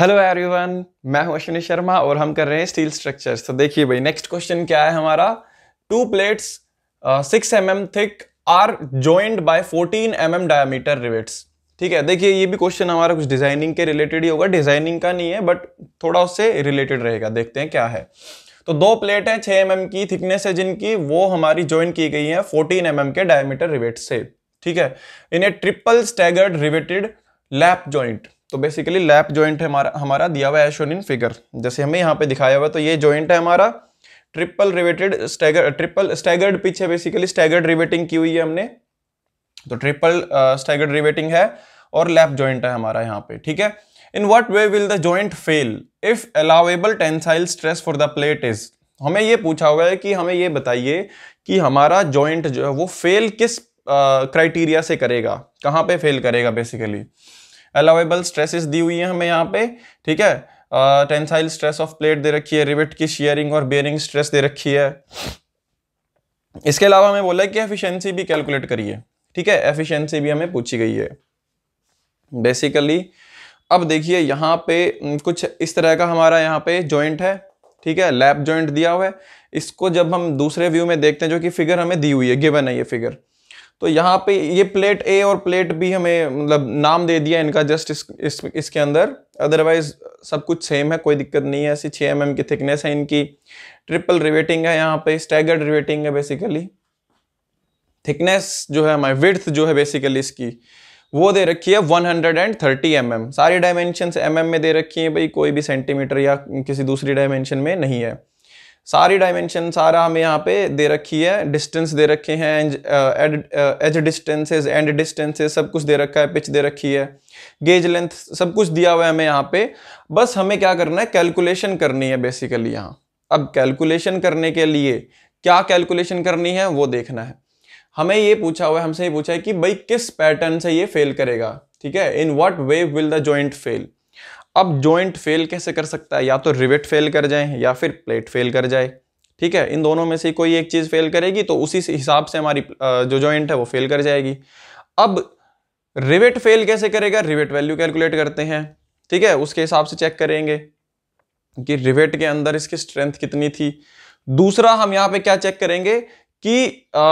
Hello everyone मैं हूं अश्विनी शर्मा और हम कर रहे हैं स्टील स्ट्रक्चर्स तो देखिए भाई नेक्स्ट क्वेश्चन क्या है हमारा two plates six M M thick are joint by fourteen M M diameter rivets ठीक है देखिए ये भी क्वेश्चन हमारा कुछ डिजाइनिंग के रिलेटेड ही होगा डिजाइनिंग का नहीं है बट थोड़ा उससे रिलेटेड रहेगा देखते हैं क्या है तो दो प्लेट है छह एम mm की थिकनेस है जिनकी वो हमारी ज्वाइन की गई है फोर्टीन एम mm के डायमीटर रिवेट से ठीक है इन्हें triple staggered riveted lap joint तो बेसिकली लैप ज्वाइंट है हमारा हमारा दिया हुआ है एशोन इन फिगर जैसे हमें यहाँ पे दिखाया हुआ तो ये ज्वाइंट है हमारा triple riveted stagger triple staggered pitch है बेसिकली स्टैगर्ड रिवेटिंग की हुई है हमने तो ट्रिपल स्टैगर्ड रिवेटिंग है और लैप ज्वाइंट है हमारा यहाँ पे ठीक है in what way will the joint fail if allowable tensile stress for the plate is हमें ये पूछा हुआ है कि हमें ये बताइए कि हमारा ज्वाइंट जो है वो फेल किस क्राइटेरिया uh, से करेगा कहाँ पे फेल करेगा बेसिकली अलावेबल स्ट्रेसेस दी हुई है हमें यहाँ पे ठीक है टेंसाइल स्ट्रेस ऑफ प्लेट दे रखी है रिवेट की शेयरिंग और बेयरिंग स्ट्रेस दे रखी है इसके अलावा हमें बोला है कि एफिशिएंसी भी कैलकुलेट करिए ठीक है एफिशिएंसी भी हमें पूछी गई है बेसिकली अब देखिए यहाँ पे कुछ इस तरह का हमारा यहाँ पे जॉइंट है ठीक है लैप जॉइंट दिया हुआ है इसको जब हम दूसरे व्यू में देखते हैं जो कि फिगर हमें दी हुई है गिवन है ये फिगर तो यहाँ पे ये प्लेट ए और प्लेट बी हमें मतलब नाम दे दिया इनका जस्ट इस, इस इसके अंदर अदरवाइज सब कुछ सेम है कोई दिक्कत नहीं है ऐसी छः एम mm की थिकनेस है इनकी ट्रिपल रिवेटिंग है यहाँ पे स्टैगर्ड रिवेटिंग है बेसिकली थिकनेस जो है हमारी विर्थ जो है बेसिकली इसकी वो दे रखी है 130 hundred and thirty M M सारी डायमेंशन एम mm में दे रखी है भाई कोई भी सेंटीमीटर या किसी दूसरी डायमेंशन में नहीं है सारी डायमेंशन सारा हमें यहाँ पे दे रखी है डिस्टेंस दे रखे हैं एज डिस्टेंसेज एंड डिस्टेंसेज सब कुछ दे रखा है पिच दे रखी है गेज लेंथ सब कुछ दिया हुआ है हमें यहाँ पे बस हमें क्या करना है कैलकुलेशन करनी है बेसिकली यहाँ अब कैलकुलेशन करने के लिए क्या कैलकुलेशन करनी है वो देखना है हमें ये पूछा हुआ है हमसे ये पूछा है कि भाई किस पैटर्न से ये फेल करेगा ठीक है in what way will the joint fail अब जॉइंट फेल कैसे कर सकता है या तो रिवेट फेल कर जाए या फिर प्लेट फेल कर जाए ठीक है इन दोनों में से कोई एक चीज़ फेल करेगी तो उसी हिसाब से हमारी जो जॉइंट है वो फेल कर जाएगी अब रिवेट फेल कैसे करेगा रिवेट वैल्यू कैलकुलेट करते हैं ठीक है उसके हिसाब से चेक करेंगे कि रिवेट के अंदर इसकी स्ट्रेंथ कितनी थी दूसरा हम यहाँ पे क्या चेक करेंगे कि आ,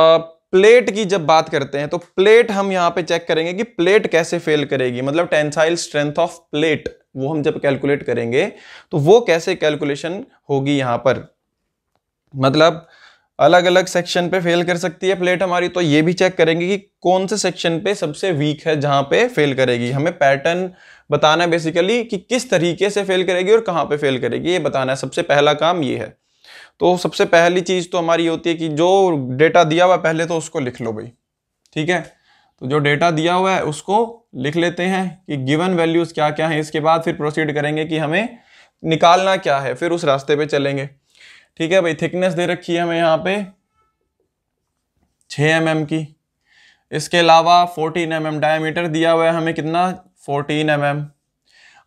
प्लेट की जब बात करते हैं तो प्लेट हम यहाँ पे चेक करेंगे कि प्लेट कैसे फेल करेगी मतलब टेंसाइल स्ट्रेंथ ऑफ प्लेट वो हम जब कैलकुलेट करेंगे तो वो कैसे कैलकुलेशन होगी यहाँ पर मतलब अलग अलग सेक्शन पे फेल कर सकती है प्लेट हमारी तो ये भी चेक करेंगे कि कौन से सेक्शन पे सबसे वीक है जहाँ पे फेल करेगी हमें पैटर्न बताना है बेसिकली कि किस तरीके से फेल करेगी और कहाँ पे फेल करेगी ये बताना है सबसे पहला काम ये है तो सबसे पहली चीज़ तो हमारी होती है कि जो डेटा दिया हुआ पहले तो उसको लिख लो भाई ठीक है तो जो डेटा दिया हुआ है उसको लिख लेते हैं कि गिवन वैल्यूज़ क्या क्या हैं इसके बाद फिर प्रोसीड करेंगे कि हमें निकालना क्या है फिर उस रास्ते पे चलेंगे ठीक है भाई थिकनेस दे रखी है हमें यहाँ पे 6 एम mm की इसके अलावा 14 एम mm डायमीटर दिया हुआ है हमें कितना 14 एम mm.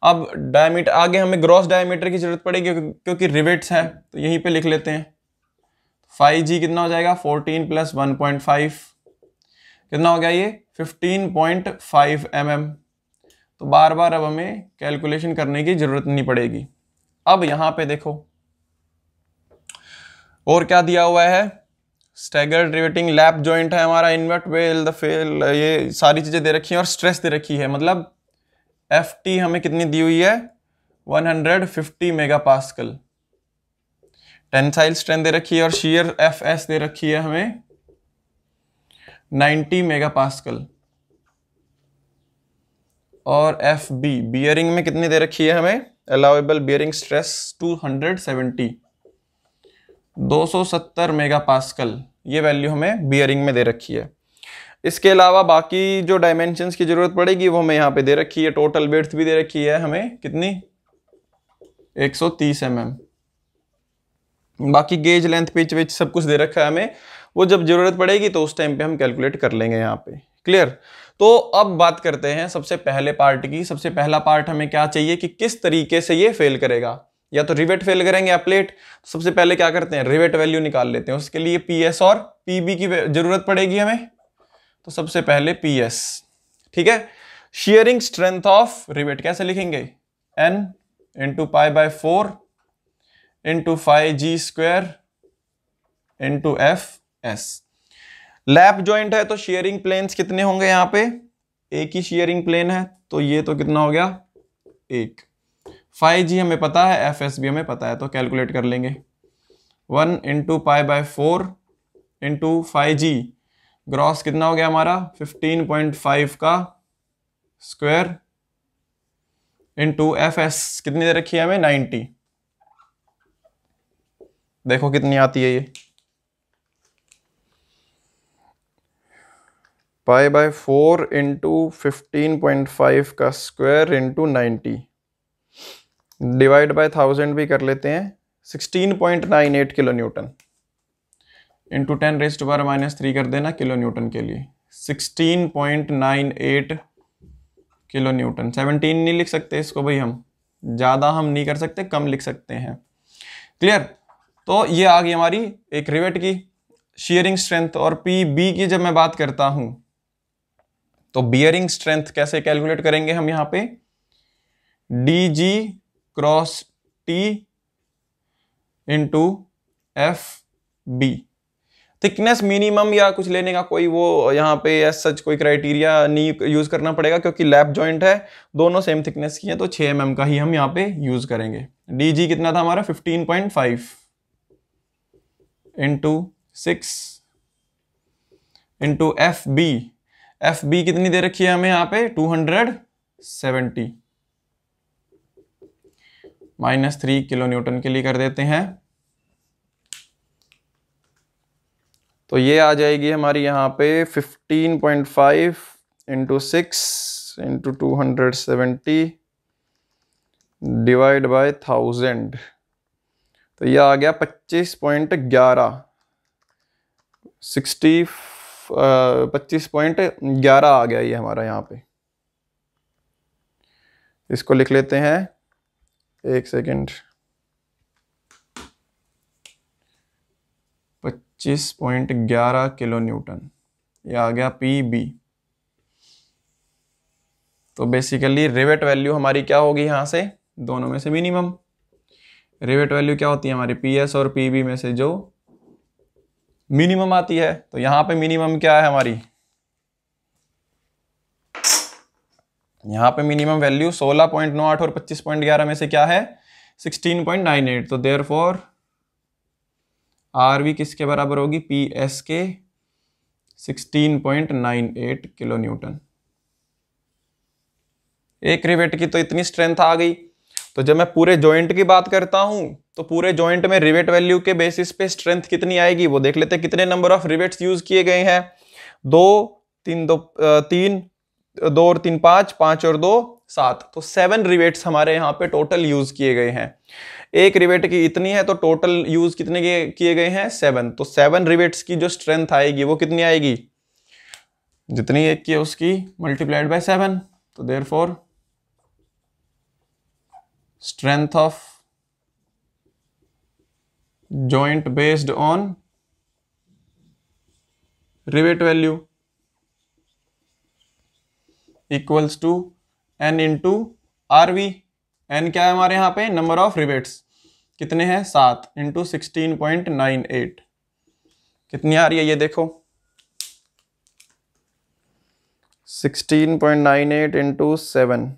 अब डायमीटर आगे हमें ग्रॉस डायमीटर की ज़रूरत पड़ेगी क्योंकि रिवेट्स है तो यहीं पे लिख लेते हैं जी कितना हो जाएगा फोर्टीन प्लस फाइव कितना हो गया ये 15.5 पॉइंट mm. तो बार बार अब हमें कैलकुलेशन करने की जरूरत नहीं पड़ेगी अब यहां पे देखो और क्या दिया हुआ है स्टेगर रिवेटिंग लैप जॉइंट है हमारा इन्वर्ट वेल द फेल ये सारी चीज़ें दे रखी हैं और स्ट्रेस दे रखी है मतलब एफ टी हमें कितनी दी हुई है 150 मेगा टेंसाइल स्ट्रेंथ दे रखी है और शीयर एफ एस दे रखी है हमें 90 मेगापास्कल और एफ बी बियरिंग में कितनी दे रखी है हमें अलाउेबल बियरिंग स्ट्रेस 270 270 मेगापास्कल ये वैल्यू हमें बियरिंग में दे रखी है इसके अलावा बाकी जो डायमेंशंस की ज़रूरत पड़ेगी वो हमें यहाँ पे दे रखी है टोटल बेर्थ भी दे रखी है हमें कितनी 130 सौ mm. बाकी गेज लेंथ पिच विच सब कुछ दे रखा है हमें वो जब ज़रूरत पड़ेगी तो उस टाइम पे हम कैलकुलेट कर लेंगे यहाँ पे क्लियर तो अब बात करते हैं सबसे पहले पार्ट की सबसे पहला पार्ट हमें क्या चाहिए कि किस तरीके से ये फेल करेगा या तो रिवेट फेल करेंगे या प्लेट सबसे पहले क्या करते हैं रिवेट वैल्यू निकाल लेते हैं उसके लिए पी एस और पी बी की जरूरत पड़ेगी हमें तो सबसे पहले पी एस ठीक है शेयरिंग स्ट्रेंथ ऑफ रिवेट कैसे लिखेंगे N into pi by four into five G square into F S lap joint है तो शेयरिंग प्लेन्स कितने होंगे यहां पे एक ही शेयरिंग प्लेन है तो ये तो कितना हो गया एक फाइव जी हमें पता है एफ एस भी हमें पता है तो कैलकुलेट कर लेंगे one into five by four into five G gross कितना हो गया हमारा फिफ्टीन पॉइंट फाइव का स्क्वायर इंटू एफ एस कितनी दे रखी है हमें नाइन्टी देखो कितनी आती है ये pi by four into fifteen point five का square into ninety divide by thousand भी कर लेते हैं sixteen point nine eight kilo newton into ten raised बार माइनस थ्री कर देना किलो न्यूटन के लिए sixteen point nine eight kilo newton seventeen नहीं लिख सकते इसको भाई हम ज़्यादा हम नहीं कर सकते कम लिख सकते हैं क्लियर तो ये आ गई हमारी एक रिवेट की शेयरिंग स्ट्रेंथ और पी बी की जब मैं बात करता हूँ तो बियरिंग स्ट्रेंथ कैसे कैलकुलेट करेंगे हम यहां पे D G cross T into F B thickness minimum या कुछ लेने का कोई वो यहाँ पे एस सच कोई क्राइटेरिया नहीं यूज़ करना पड़ेगा क्योंकि लैप जॉइंट है दोनों सेम थिकनेस की है तो 6 एम mm का ही हम यहाँ पे यूज़ करेंगे डी जी कितना था हमारा 15.5 point five into six into F B F B कितनी दे रखी है हमें यहाँ पे two hundred seventy minus three kilo newton के लिए कर देते हैं तो ये आ जाएगी हमारी यहाँ पे fifteen point five into six into two hundred seventy divide by thousand तो ये आ गया पच्चीस पॉइंट ग्यारह सिक्सटी पच्चीस पॉइंट ग्यारह आ गया ये हमारा यहाँ पे इसको लिख लेते हैं एक सेकंड पच्चीस पॉइंट ग्यारह किलो न्यूटन ये आ गया पी बी तो बेसिकली रिवेट वैल्यू हमारी क्या होगी यहाँ से दोनों में से मिनिमम रिवेट वैल्यू क्या होती है हमारी पी एस और पी बी में से जो मिनिमम आती है तो यहां पे मिनिमम क्या है हमारी यहां पे मिनिमम वैल्यू 16.98 और 25.11 में से क्या है 16.98 तो देर फोर आर किसके बराबर होगी पी एस के sixteen point nine eight kilo newton एक रिवेट की तो इतनी स्ट्रेंथ आ गई तो जब मैं पूरे जॉइंट की बात करता हूं तो पूरे जॉइंट में रिवेट वैल्यू के बेसिस पे स्ट्रेंथ कितनी आएगी वो देख लेते हैं कितने नंबर ऑफ रिवेट्स यूज किए गए हैं दो तीन दो तीन दो और तीन पाँच पाँच और दो सात तो सेवन रिवेट्स हमारे यहाँ पे टोटल यूज किए गए हैं एक रिवेट की इतनी है तो टोटल यूज कितने किए गए हैं सेवन तो सेवन रिवेट्स की जो स्ट्रेंथ आएगी वो कितनी आएगी जितनी एक की है उसकी मल्टीप्लाइड बाय सेवन तो therefore strength of joint based on rivet value equals to N into R V N क्या है हमारे यहाँ पे नंबर ऑफ रिवेट्स कितने हैं सात into sixteen point nine eight कितनी आ रही है ये देखो sixteen point nine eight into seven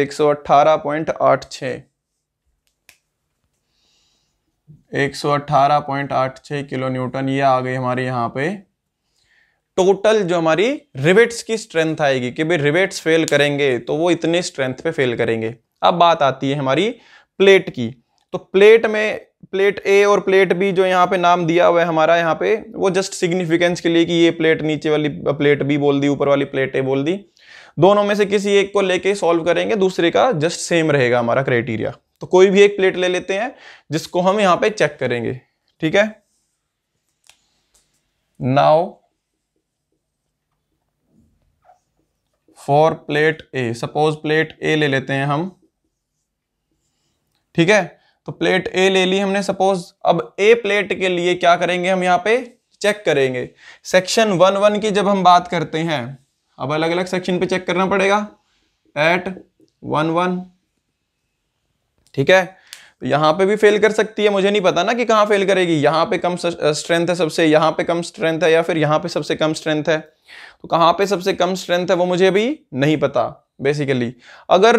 एक सौ अट्ठारह पॉइंट आठ अट्ठारह पॉइंट आठ किलो न्यूटन ये आ गई हमारे यहां पे टोटल जो हमारी रिवेट्स की स्ट्रेंथ आएगी कि भाई रिवेट्स फेल करेंगे तो वो इतने स्ट्रेंथ पे फेल करेंगे अब बात आती है हमारी प्लेट की तो प्लेट में प्लेट ए और प्लेट बी जो यहाँ पे नाम दिया हुआ है हमारा यहाँ पे वो जस्ट सिग्निफिकेंस के लिए कि ये प्लेट नीचे वाली प्लेट बी बोल दी ऊपर वाली प्लेट ए बोल दी दोनों में से किसी एक को लेके सॉल्व करेंगे दूसरे का जस्ट सेम रहेगा हमारा क्राइटेरिया तो कोई भी एक प्लेट ले लेते हैं जिसको हम यहां पे चेक करेंगे ठीक है now for plate A suppose plate A ले लेते हैं हम ठीक है तो प्लेट ए ले ली हमने सपोज अब ए प्लेट के लिए क्या करेंगे हम यहां पे चेक करेंगे सेक्शन वन वन की जब हम बात करते हैं अब अलग अलग सेक्शन पे चेक करना पड़ेगा एट वन वन ठीक है तो यहां पे भी फेल कर सकती है मुझे नहीं पता ना कि कहां फेल करेगी यहां पे कम स्ट्रेंथ है सबसे यहां पे कम स्ट्रेंथ है या फिर यहां पे सबसे कम स्ट्रेंथ है तो कहां पे सबसे कम स्ट्रेंथ है वो मुझे अभी नहीं पता बेसिकली अगर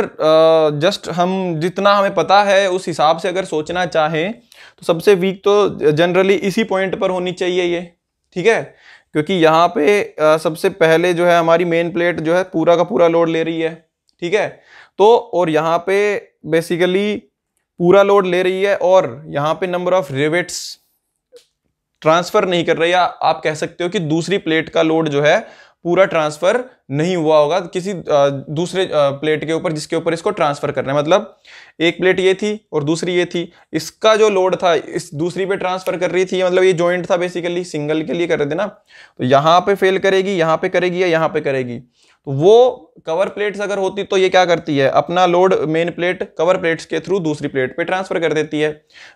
जस्ट हम जितना हमें पता है उस हिसाब से अगर सोचना चाहें तो सबसे वीक तो जनरली इसी पॉइंट पर होनी चाहिए ये ठीक है क्योंकि यहाँ पे आ, सबसे पहले जो है हमारी मेन प्लेट जो है पूरा का पूरा लोड ले रही है ठीक है तो और यहाँ पे बेसिकली पूरा लोड ले रही है और यहाँ पे नंबर ऑफ रिवेट्स ट्रांसफर नहीं कर रही है आप कह सकते हो कि दूसरी प्लेट का लोड जो है पूरा ट्रांसफर नहीं हुआ होगा किसी दूसरे प्लेट के ऊपर जिसके ऊपर इसको ट्रांसफर करना है मतलब एक प्लेट ये थी और दूसरी ये थी इसका जो लोड था इस दूसरी पे ट्रांसफर कर रही थी मतलब ये जॉइंट था बेसिकली सिंगल के लिए कर रहे थे ना तो यहाँ पे फेल करेगी यहाँ पे करेगी या यहाँ पे करेगी तो वो कवर प्लेट्स अगर होती तो ये क्या करती है अपना load main plate cover plates के थ्रू दूसरी प्लेट पे ट्रांसफर कर देती है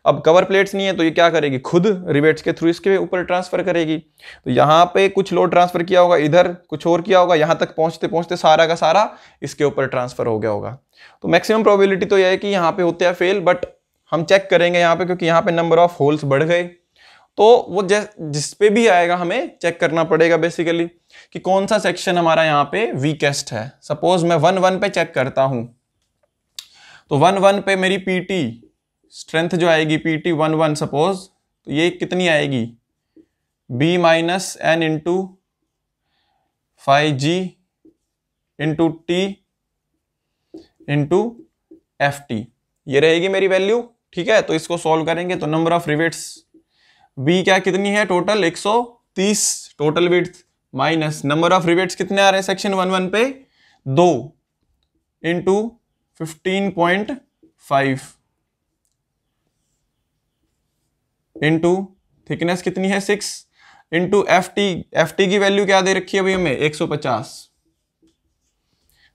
अब कवर प्लेट्स नहीं है तो ये क्या करेगी खुद रिवेट्स के थ्रू इसके ऊपर ट्रांसफर करेगी तो यहाँ पे कुछ लोड ट्रांसफर किया होगा इधर कुछ और किया होगा यहाँ तक पहुँचते पहुँचते सारा का सारा इसके ऊपर ट्रांसफर हो गया होगा तो मैक्सिमम प्रॉबिलिटी तो यह है कि यहाँ पे होते हैं फेल बट हम चेक करेंगे यहाँ पे क्योंकि यहाँ पे नंबर ऑफ होल्स बढ़ गए तो वो जिस जिसपे भी आएगा हमें चेक करना पड़ेगा बेसिकली कि कौन सा सेक्शन हमारा यहाँ पे वीकेस्ट है सपोज मैं वन वन पे चेक करता हूँ तो वन वन पे मेरी पीटी स्ट्रेंथ जो आएगी पीटी वन वन सपोज तो ये कितनी आएगी B minus N into five G into T into F T ये रहेगी मेरी वैल्यू ठीक है तो इसको सॉल्व करेंगे तो नंबर ऑफ रिवेट्स बी क्या कितनी है total 130 total with minus number of rivets कितने आ रहे हैं सेक्शन वन वन पे दो into fifteen point five into thickness कितनी है six into F T F T की वैल्यू क्या दे रखी है अभी हमें एक सौ पचास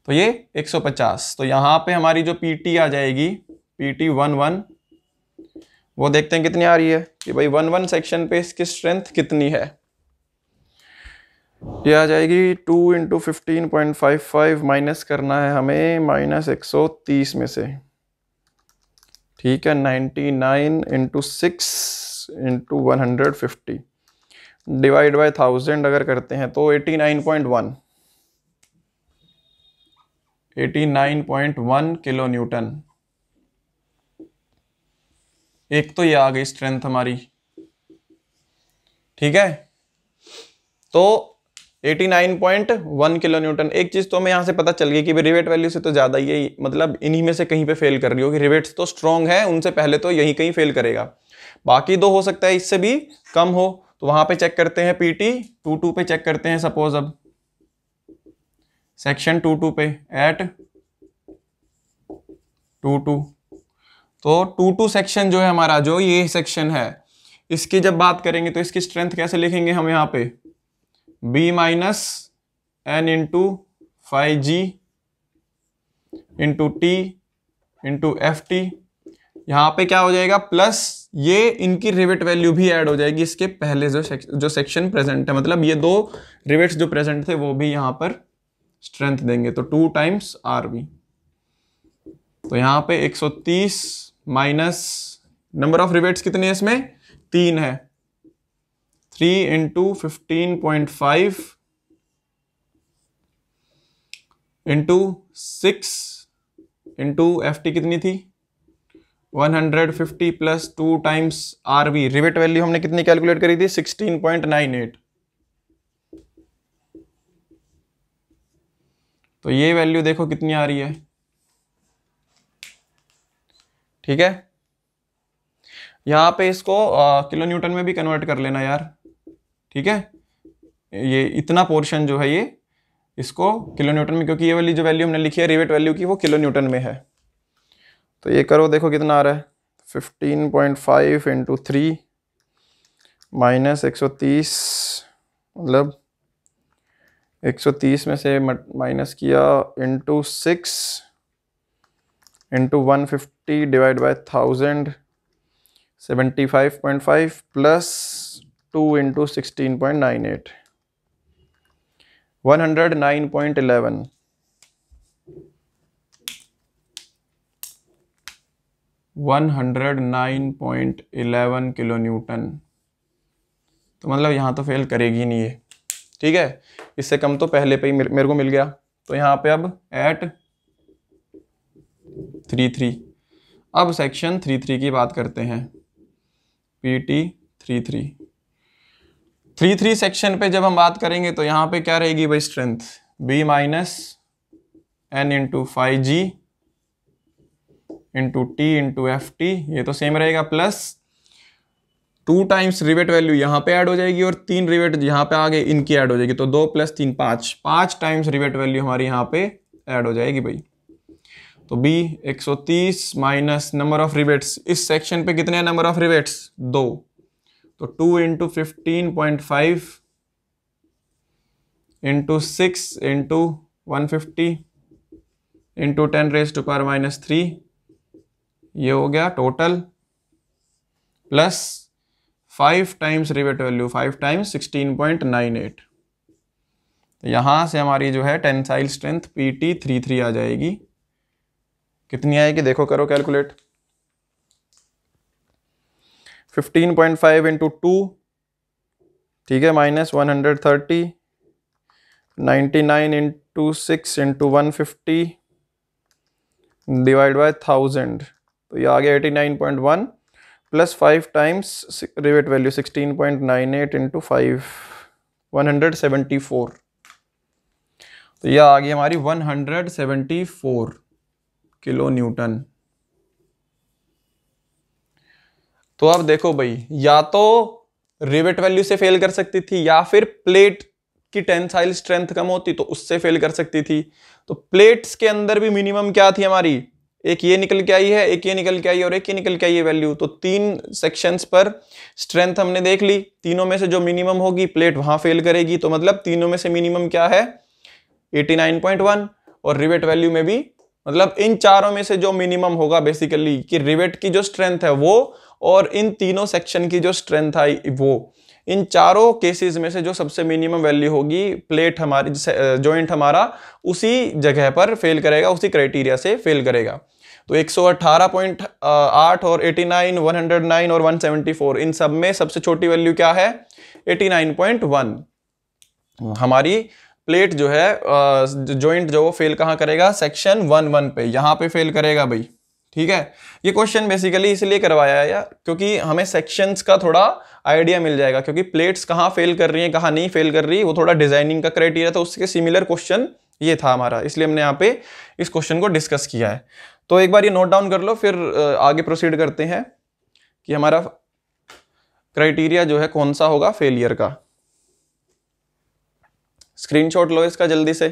तो ये एक सौ पचास तो यहां पे हमारी जो पी टी आ जाएगी पी टी वन वन वो देखते हैं कितनी आ रही है कि भाई वन वन सेक्शन पे इसकी स्ट्रेंथ कितनी है ये आ जाएगी two into fifteen point five five minus करना है हमें माइनस एक सौ तीस में से ठीक है ninety nine into six into one hundred fifty divide by thousand अगर करते हैं तो eighty nine point one eighty nine point one kilo newton एक तो ये आ गई स्ट्रेंथ हमारी ठीक है तो 89.1 किलो न्यूटन एक चीज तो हमें यहां से पता चल गई कि रिवेट वैल्यू से तो ज्यादा है मतलब इन्हीं में से कहीं पे फेल कर रही होगी रिवेट्स तो स्ट्रांग है उनसे पहले तो यही कहीं फेल करेगा बाकी दो हो सकता है इससे भी कम हो तो वहां पे चेक करते हैं पीटी टू टू पे चेक करते हैं सपोज अब section two two at two two to तो टू टू सेक्शन जो है हमारा जो ये सेक्शन है इसकी जब बात करेंगे तो इसकी स्ट्रेंथ कैसे लिखेंगे हम यहाँ पे b minus N into five G into T into F T यहाँ पे क्या हो जाएगा प्लस ये इनकी रिवेट वैल्यू भी ऐड हो जाएगी इसके पहले जो सेक्ष, जो सेक्शन प्रेजेंट है मतलब ये दो रिवेट्स जो प्रेजेंट थे वो भी यहाँ पर स्ट्रेंथ देंगे तो टू टाइम्स आर तो यहाँ पे 130 माइनस नंबर ऑफ रिवेट्स कितने हैं इसमें तीन है three into fifteen point five into six into F T कितनी थी 150 plus two times R V rivet value हमने कितनी कैलकुलेट करी थी 16.98 तो ये वैल्यू देखो कितनी आ रही है ठीक है यहां पे इसको किलो न्यूटन में भी कन्वर्ट कर लेना यार ठीक है ये इतना पोर्शन जो है ये इसको किलो न्यूटन में क्योंकि ये वाली जो वैल्यू हमने लिखी है रिवेट वैल्यू की वो किलो न्यूटन में है तो ये करो देखो कितना आ रहा है 15.5 point five into three minus एक मतलब 130 में से माइनस किया into six into one T divide by thousand seventy five point five plus two into sixteen point nine eight one hundred nine point eleven one hundred nine point eleven kilo newton तो मतलब यहाँ तो fail करेगी नहीं ये ठीक है इससे कम तो पहले पे ही मेरे को मिल गया तो यहाँ पे अब एट थ्री थ्री अब सेक्शन थ्री थ्री की बात करते हैं P T three three three three section पे जब हम बात करेंगे तो यहाँ पे क्या रहेगी भाई strength B minus N into five G into T into F T ये तो सेम रहेगा plus two times rivet value यहाँ पे ऐड हो जाएगी और तीन रिवेट यहाँ पे आगे इनकी ऐड हो जाएगी तो दो प्लस तीन पाँच पाँच टाइम्स रिवेट वैल्यू हमारी यहाँ पे ऐड हो जाएगी भाई तो B 130 minus number of rivets इस सेक्शन पे कितने नंबर ऑफ रिबेट्स दो तो two into fifteen point five into six into one fifty into ten raise to power minus three ये हो गया total plus five times rivet value five times sixteen point nine eight यहाँ से हमारी जो है tensile strength P T three three आ जाएगी कितनी आएगी देखो करो calculate 15.5 point five into two ठीक है minus one hundred thirty ninety nine into six into one fifty divide by thousand तो ये आ गया eighty nine point one plus five times rivet value sixteen point nine eight into five one hundred seventy four तो यह आ गई हमारी one hundred seventy four kilo newton तो अब देखो भाई या तो रिवेट वैल्यू से फेल कर सकती थी या फिर प्लेट की टेंसाइल स्ट्रेंथ कम होती तो उससे फेल कर सकती थी तो प्लेट्स के अंदर भी मिनिमम क्या थी हमारी एक ये निकल के आई है एक ये निकल के आई और एक ये निकल के आई है वैल्यू तो तीन सेक्शंस पर स्ट्रेंथ हमने देख ली तीनों में से जो मिनिमम होगी प्लेट वहां फेल करेगी तो मतलब तीनों में से मिनिमम क्या है 89.1 और रिवेट वैल्यू में भी मतलब इन चारों में से जो मिनिमम होगा बेसिकली कि रिवेट की जो स्ट्रेंथ है वो और इन तीनों सेक्शन की जो स्ट्रेंथ है वो इन चारों केसेस में से जो सबसे मिनिमम वैल्यू होगी प्लेट हमारी जॉइंट हमारा उसी जगह पर फेल करेगा उसी क्राइटेरिया से फेल करेगा तो 118.8 और 89, 109 और 174 इन सब में सबसे छोटी वैल्यू क्या है 89.1 हमारी प्लेट जो है जॉइंट जो फेल कहाँ करेगा सेक्शन वन वन पे यहाँ पे फेल करेगा भाई ठीक है ये क्वेश्चन बेसिकली इसलिए करवाया है यार क्योंकि हमें सेक्शंस का थोड़ा आइडिया मिल जाएगा क्योंकि प्लेट्स कहाँ फेल कर रही हैं कहाँ नहीं फेल कर रही वो थोड़ा डिजाइनिंग का क्राइटेरिया था उसके सिमिलर क्वेश्चन ये था हमारा इसलिए हमने यहाँ पे इस क्वेश्चन को डिस्कस किया है तो एक बार ये नोट डाउन कर लो फिर आगे प्रोसीड करते हैं कि हमारा क्राइटेरिया जो है कौन सा होगा फेलियर का स्क्रीनशॉट लो इसका जल्दी से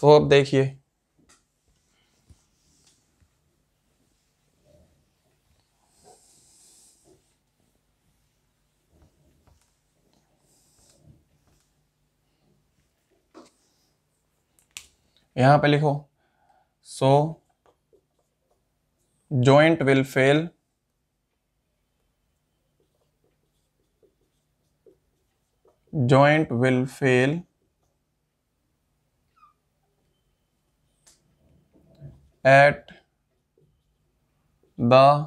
तो अब देखिए यहां पे लिखो so joint will fail joint will fail at the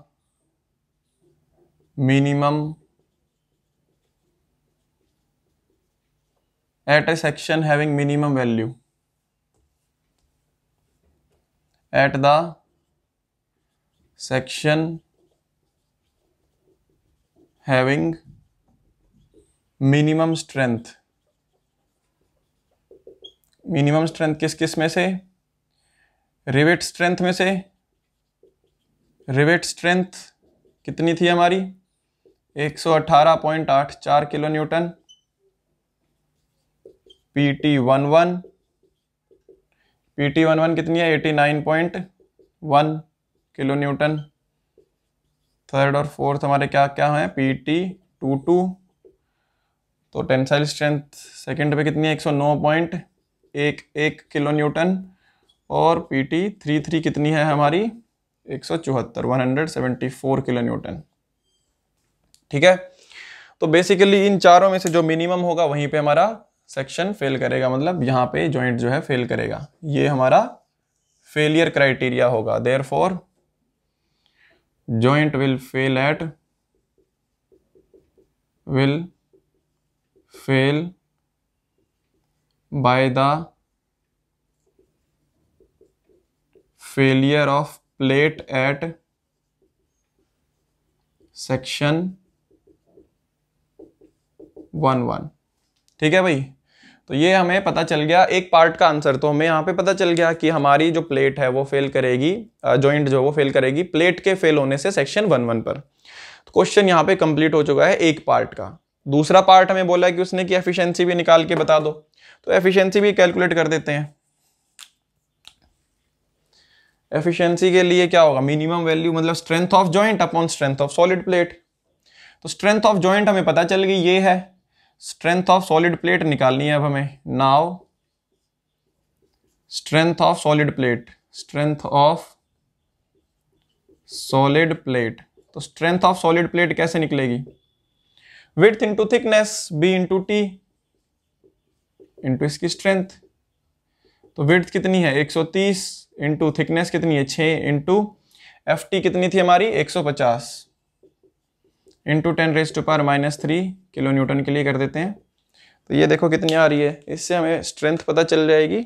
minimum at a section having minimum value at the section having minimum strength minimum strength किस किस में से रिवेट स्ट्रेंथ में से रिवेट स्ट्रेंथ कितनी थी हमारी 118.84 kilo newton P T one one P T one one कितनी है 89.1 किलो न्यूटन थर्ड और फोर्थ हमारे क्या क्या हैं पी टी टू टू तो टेंसाइल स्ट्रेंथ सेकेंड पे कितनी है एक सौ नौ पॉइंट एक एक किलो न्यूटन और पी टी थ्री थ्री कितनी है हमारी एक सौ चौहत्तर one hundred seventy four kilo newton ठीक है तो बेसिकली इन चारों में से जो मिनिमम होगा वहीं पे हमारा सेक्शन फेल करेगा मतलब यहाँ पे जॉइंट जो है फेल करेगा ये हमारा फेलियर क्राइटेरिया होगा therefore joint will fail at will fail by the failure of plate at section one one ठीक है भाई तो ये हमें पता चल गया एक पार्ट का आंसर तो हमें यहाँ पे पता चल गया कि हमारी जो प्लेट है वो फेल करेगी जॉइंट जो वो फेल करेगी प्लेट के फेल होने से सेक्शन वन वन पर क्वेश्चन तो यहाँ पे कंप्लीट हो चुका है एक पार्ट का दूसरा पार्ट हमें बोला है कि उसने की एफिशिएंसी भी निकाल के बता दो तो एफिशिएंसी भी कैलकुलेट कर देते हैं एफिशिएंसी के लिए क्या होगा मिनिमम वैल्यू मतलब strength of joint upon strength of solid plate तो स्ट्रेंथ ऑफ जॉइंट हमें पता चल गई ये है स्ट्रेंथ ऑफ सॉलिड प्लेट निकालनी है अब हमें now strength of solid plate strength of solid plate तो स्ट्रेंथ ऑफ सॉलिड प्लेट कैसे निकलेगी width into thickness B into T into इसकी स्ट्रेंथ तो विथ कितनी है 130 इंटू थिकनेस कितनी है 6 इंटू एफ कितनी थी हमारी 150 into ten raise to power minus three kilo newton के लिए कर देते हैं तो ये देखो कितनी आ रही है इससे हमें स्ट्रेंथ पता चल जाएगी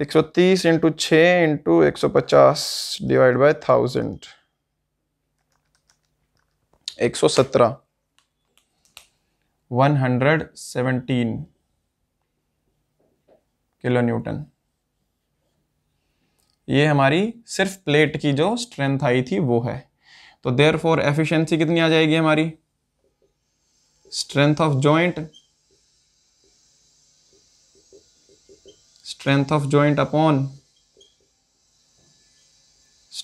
130 सौ तीस इंटू छ इंटू एक सौ पचास डिवाइड बाई थाउजेंड एक सौ सत्रह 117 किलो न्यूटन ये हमारी सिर्फ प्लेट की जो स्ट्रेंथ आई थी वो है तो देर फॉर एफिशियंसी कितनी आ जाएगी हमारी strength of joint strength of joint upon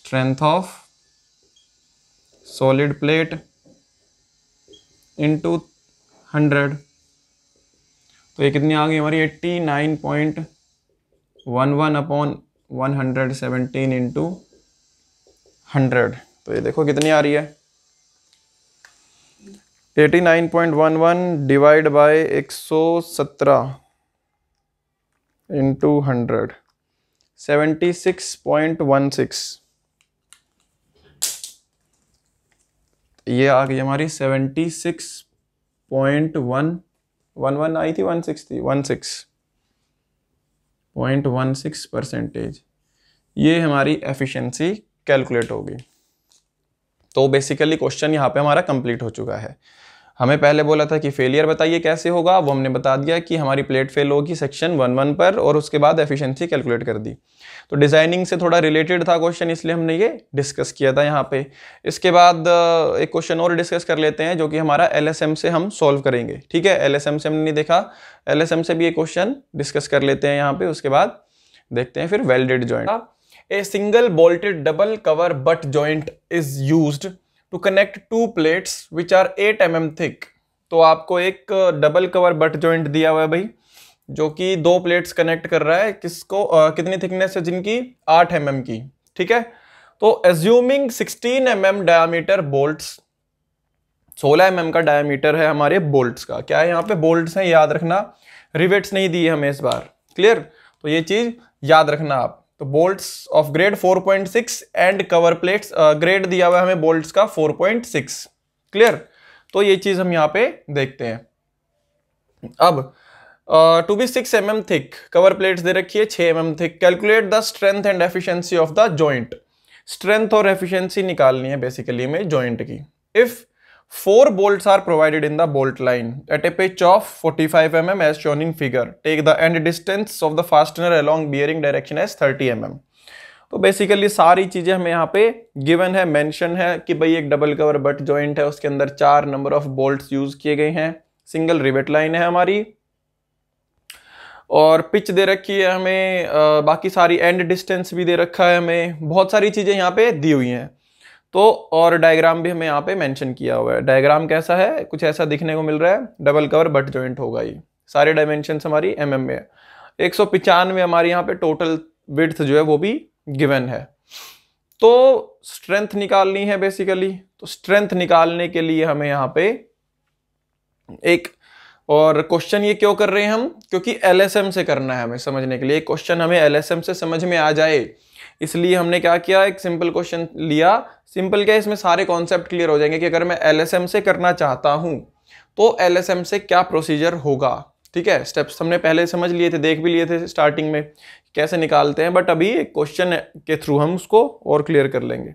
strength of solid plate into hundred तो ये कितनी आ गई हमारी eighty nine point one one upon one hundred seventeen into hundred तो ये देखो कितनी आ रही है eighty nine point one one divide by एक सौ सत्रह into hundred seventy six point one six ये आ गई हमारी seventy six point one one one आई थी वन सिक्स थी one six point one six percentage ये हमारी एफिशिएंसी कैलकुलेट होगी तो बेसिकली क्वेश्चन यहाँ पे हमारा कंप्लीट हो चुका है हमें पहले बोला था कि फेलियर बताइए कैसे होगा वो हमने बता दिया कि हमारी प्लेट फेल होगी सेक्शन वन वन पर और उसके बाद एफिशिएंसी कैलकुलेट कर दी तो डिज़ाइनिंग से थोड़ा रिलेटेड था क्वेश्चन इसलिए हमने ये डिस्कस किया था यहाँ पे इसके बाद एक क्वेश्चन और डिस्कस कर लेते हैं जो कि हमारा एल से हम सॉल्व करेंगे ठीक है एल से हमने नहीं देखा एल से भी ये क्वेश्चन डिस्कस कर लेते हैं यहाँ पे उसके बाद देखते हैं फिर welded joint a single bolted double cover butt joint is used to connect two plates which are eight M thick तो आपको एक डबल कवर बट जॉइंट दिया हुआ है भाई जो कि दो प्लेट्स कनेक्ट कर रहा है किसको आ, uh, कितनी थिकनेस है जिनकी आठ एम mm की ठीक है तो assuming sixteen M M diameter bolts सोलह एम mm का डायामीटर है हमारे बोल्ट्स का क्या है यहाँ पे बोल्ट्स हैं याद रखना रिवेट्स नहीं दिए हमें इस बार क्लियर तो ये चीज़ याद रखना आप तो bolts of grade 4.6 and cover plates grade दिया हुआ है हमें बोल्ट्स का 4.6 क्लियर तो ये चीज हम यहाँ पे देखते हैं अब two B six M M thick cover plates दे रखी है M M thick calculate the strength and efficiency of the joint strength और एफिशिएंसी निकालनी है बेसिकली हमें जॉइंट की if Four bolts are provided in the bolt line at a pitch of 45 mm as shown in figure. Take the end distance of the fastener along bearing direction as 30 mm. तो basically सारी चीज़ें हमें यहाँ पे given है mention है कि भाई एक डबल कवर बट जॉइंट है उसके अंदर चार नंबर ऑफ बोल्ट्स यूज किए गए हैं सिंगल रिबेट लाइन है हमारी और पिच दे रखी है हमें आ, बाकी सारी एंड डिस्टेंस भी दे रखा है हमें बहुत सारी चीज़ें यहाँ पे दी हुई हैं तो और डायग्राम भी हमें यहाँ पे मेंशन किया हुआ है डायग्राम कैसा है कुछ ऐसा दिखने को मिल रहा है डबल कवर बट ज्वाइंट होगा ये सारे डायमेंशन हमारी एम एम में एक सौ पिचानवे हमारे यहाँ पे टोटल विड्थ जो है वो भी गिवन है तो स्ट्रेंथ निकालनी है बेसिकली तो स्ट्रेंथ निकालने के लिए हमें यहाँ पे एक और क्वेश्चन ये क्यों कर रहे हैं हम क्योंकि एल से करना है हमें समझने के लिए क्वेश्चन हमें एल से समझ में आ जाए इसलिए हमने क्या किया एक सिंपल क्वेश्चन लिया सिंपल क्या इसमें सारे कॉन्सेप्ट क्लियर हो जाएंगे कि अगर मैं एल से करना चाहता हूँ तो एल से क्या प्रोसीजर होगा ठीक है स्टेप्स हमने पहले समझ लिए थे देख भी लिए थे स्टार्टिंग में कैसे निकालते हैं बट अभी एक क्वेश्चन के थ्रू हम उसको और क्लियर कर लेंगे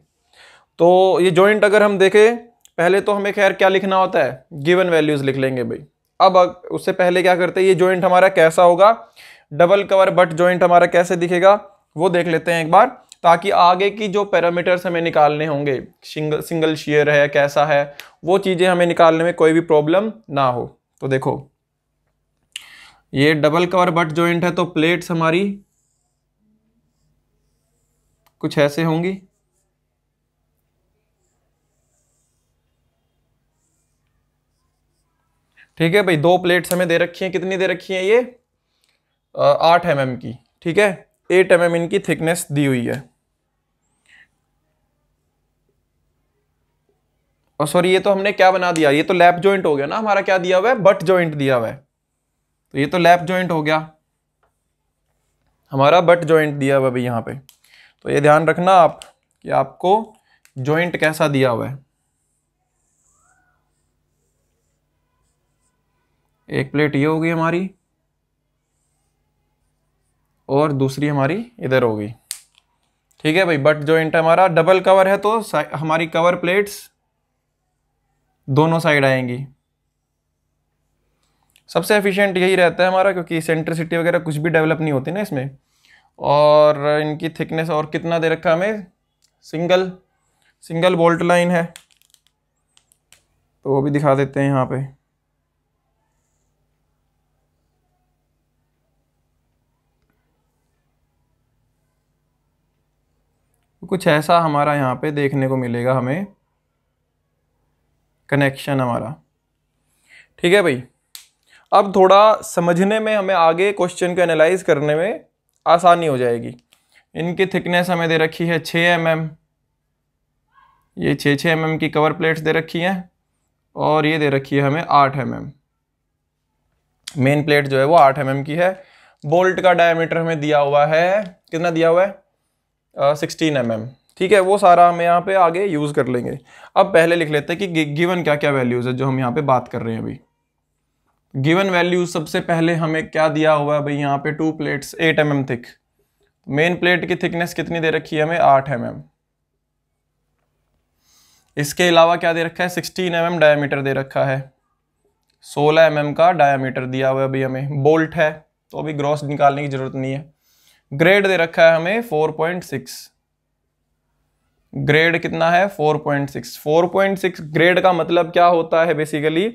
तो ये जॉइंट अगर हम देखें पहले तो हमें खैर क्या लिखना होता है गिवन वैल्यूज़ लिख लेंगे भाई अब उससे पहले क्या करते हैं ये जॉइंट हमारा कैसा होगा डबल कवर बट जॉइंट हमारा कैसे दिखेगा वो देख लेते हैं एक बार ताकि आगे की जो पैरामीटर्स हमें निकालने होंगे सिंगल सिंगल शेयर है कैसा है वो चीज़ें हमें निकालने में कोई भी प्रॉब्लम ना हो तो देखो ये डबल कवर बट जॉइंट है तो प्लेट्स हमारी कुछ ऐसे होंगी ठीक है भाई दो प्लेट्स हमें दे रखी हैं कितनी दे रखी हैं ये आठ एम की ठीक है एट एम एम इनकी थिकनेस दी हुई है और सॉरी ये तो हमने क्या बना दिया ये तो लैप ज्वाइंट हो गया ना हमारा क्या दिया हुआ है बट ज्वाइंट दिया हुआ है तो ये तो लैप ज्वाइंट हो गया हमारा बट ज्वाइंट दिया हुआ भाई यहाँ पे तो ये ध्यान रखना आप कि आपको ज्वाइंट कैसा दिया हुआ है एक प्लेट ये होगी हमारी और दूसरी हमारी इधर होगी ठीक है भाई बट जो इंट हमारा डबल कवर है तो हमारी कवर प्लेट्स दोनों साइड आएंगी सबसे एफिशिएंट यही रहता है हमारा क्योंकि सेंट्रिसिटी वगैरह कुछ भी डेवलप नहीं होती ना इसमें और इनकी थिकनेस और कितना दे रखा हमें सिंगल सिंगल बोल्ट लाइन है तो वो भी दिखा देते हैं यहाँ पे कुछ ऐसा हमारा यहाँ पे देखने को मिलेगा हमें कनेक्शन हमारा ठीक है भाई अब थोड़ा समझने में हमें आगे क्वेश्चन को एनालाइज करने में आसानी हो जाएगी इनकी थिकनेस हमें दे रखी है छः एम एम ये छः छः एम एम की कवर प्लेट्स दे रखी हैं और ये दे रखी है हमें आठ एम एम मेन प्लेट जो है वो आठ एम mm एम की है बोल्ट का डायमीटर हमें दिया हुआ है कितना दिया हुआ है सिक्सटीन एम एम ठीक है वो सारा हम यहाँ पे आगे यूज़ कर लेंगे अब पहले लिख लेते हैं कि गिवन क्या क्या वैल्यूज़ है जो हम यहाँ पे बात कर रहे हैं अभी गिवन वैल्यूज सबसे पहले हमें क्या दिया हुआ है भाई यहाँ पे two plates eight M M thick main plate की थिकनेस कितनी दे रखी है हमें आठ एम mm। एम इसके अलावा क्या दे रखा है सिक्सटीन एम mm डायामीटर दे रखा है सोलह एम mm एम का डायामीटर दिया हुआ है अभी हमें बोल्ट है तो अभी ग्रॉस निकालने की ज़रूरत नहीं है ग्रेड दे रखा है हमें 4.6 ग्रेड कितना है 4.6 4.6 ग्रेड का मतलब क्या होता है बेसिकली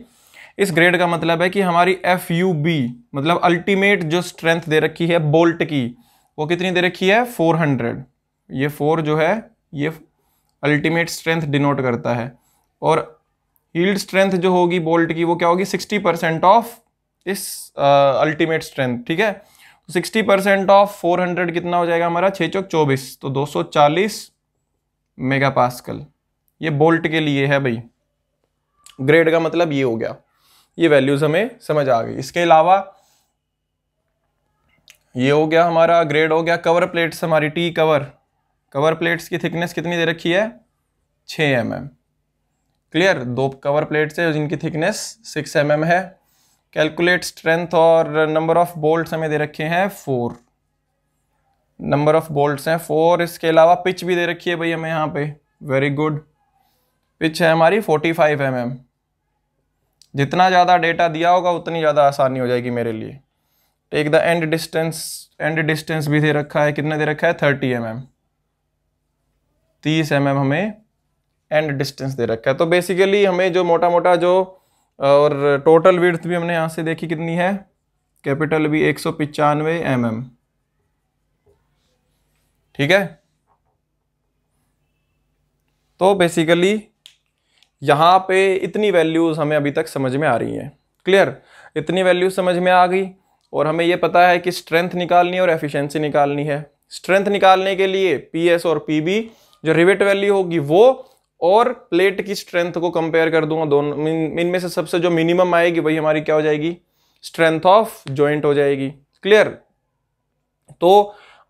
इस ग्रेड का मतलब है कि हमारी एफ यू बी मतलब अल्टीमेट जो स्ट्रेंथ दे रखी है बोल्ट की वो कितनी दे रखी है 400 ये 4 जो है ये अल्टीमेट स्ट्रेंथ डिनोट करता है और हील्ड स्ट्रेंथ जो होगी बोल्ट की वो क्या होगी 60 परसेंट ऑफ इस अल्टीमेट स्ट्रेंथ ठीक है sixty percent of four hundred कितना हो जाएगा हमारा छः चौक चौबीस तो दो सौ चालीस मेगा पास्कल ये बोल्ट के लिए है भाई ग्रेड का मतलब ये हो गया ये वैल्यूज हमें समझ आ गई इसके अलावा ये हो गया हमारा ग्रेड हो गया कवर प्लेट्स हमारी टी कवर कवर प्लेट्स की थिकनेस कितनी दे रखी है छः एम एम क्लियर दो कवर प्लेट्स है जिनकी थिकनेस सिक्स एम एम है कैलकुलेट स्ट्रेंथ और नंबर ऑफ बोल्ट हमें दे रखे हैं फोर नंबर ऑफ बोल्ट हैं फोर इसके अलावा पिच भी दे रखी है भाई हमें यहाँ पे वेरी गुड पिच है हमारी फोर्टी फाइव एम एम जितना ज़्यादा डेटा दिया होगा उतनी ज़्यादा आसानी हो जाएगी मेरे लिए take the end distance end distance भी दे रखा है कितने दे रखा है थर्टी एम एम तीस एम mm एम हमें एंड डिस्टेंस दे रखा है तो बेसिकली हमें जो मोटा मोटा जो और टोटल विर्थ भी हमने यहाँ से देखी कितनी है कैपिटल भी एक सौ पिचानवे एम mm. एम ठीक है तो बेसिकली यहाँ पे इतनी वैल्यूज़ हमें अभी तक समझ में आ रही हैं क्लियर इतनी वैल्यूज समझ में आ गई और हमें ये पता है कि स्ट्रेंथ निकालनी है और एफिशिएंसी निकालनी है स्ट्रेंथ निकालने के लिए पीएस और पीबी जो रिवेट वैल्यू होगी वो और प्लेट की स्ट्रेंथ को कंपेयर कर दूंगा दोनों इनमें से सबसे जो मिनिमम आएगी वही हमारी क्या हो जाएगी स्ट्रेंथ ऑफ ज्वाइंट हो जाएगी क्लियर तो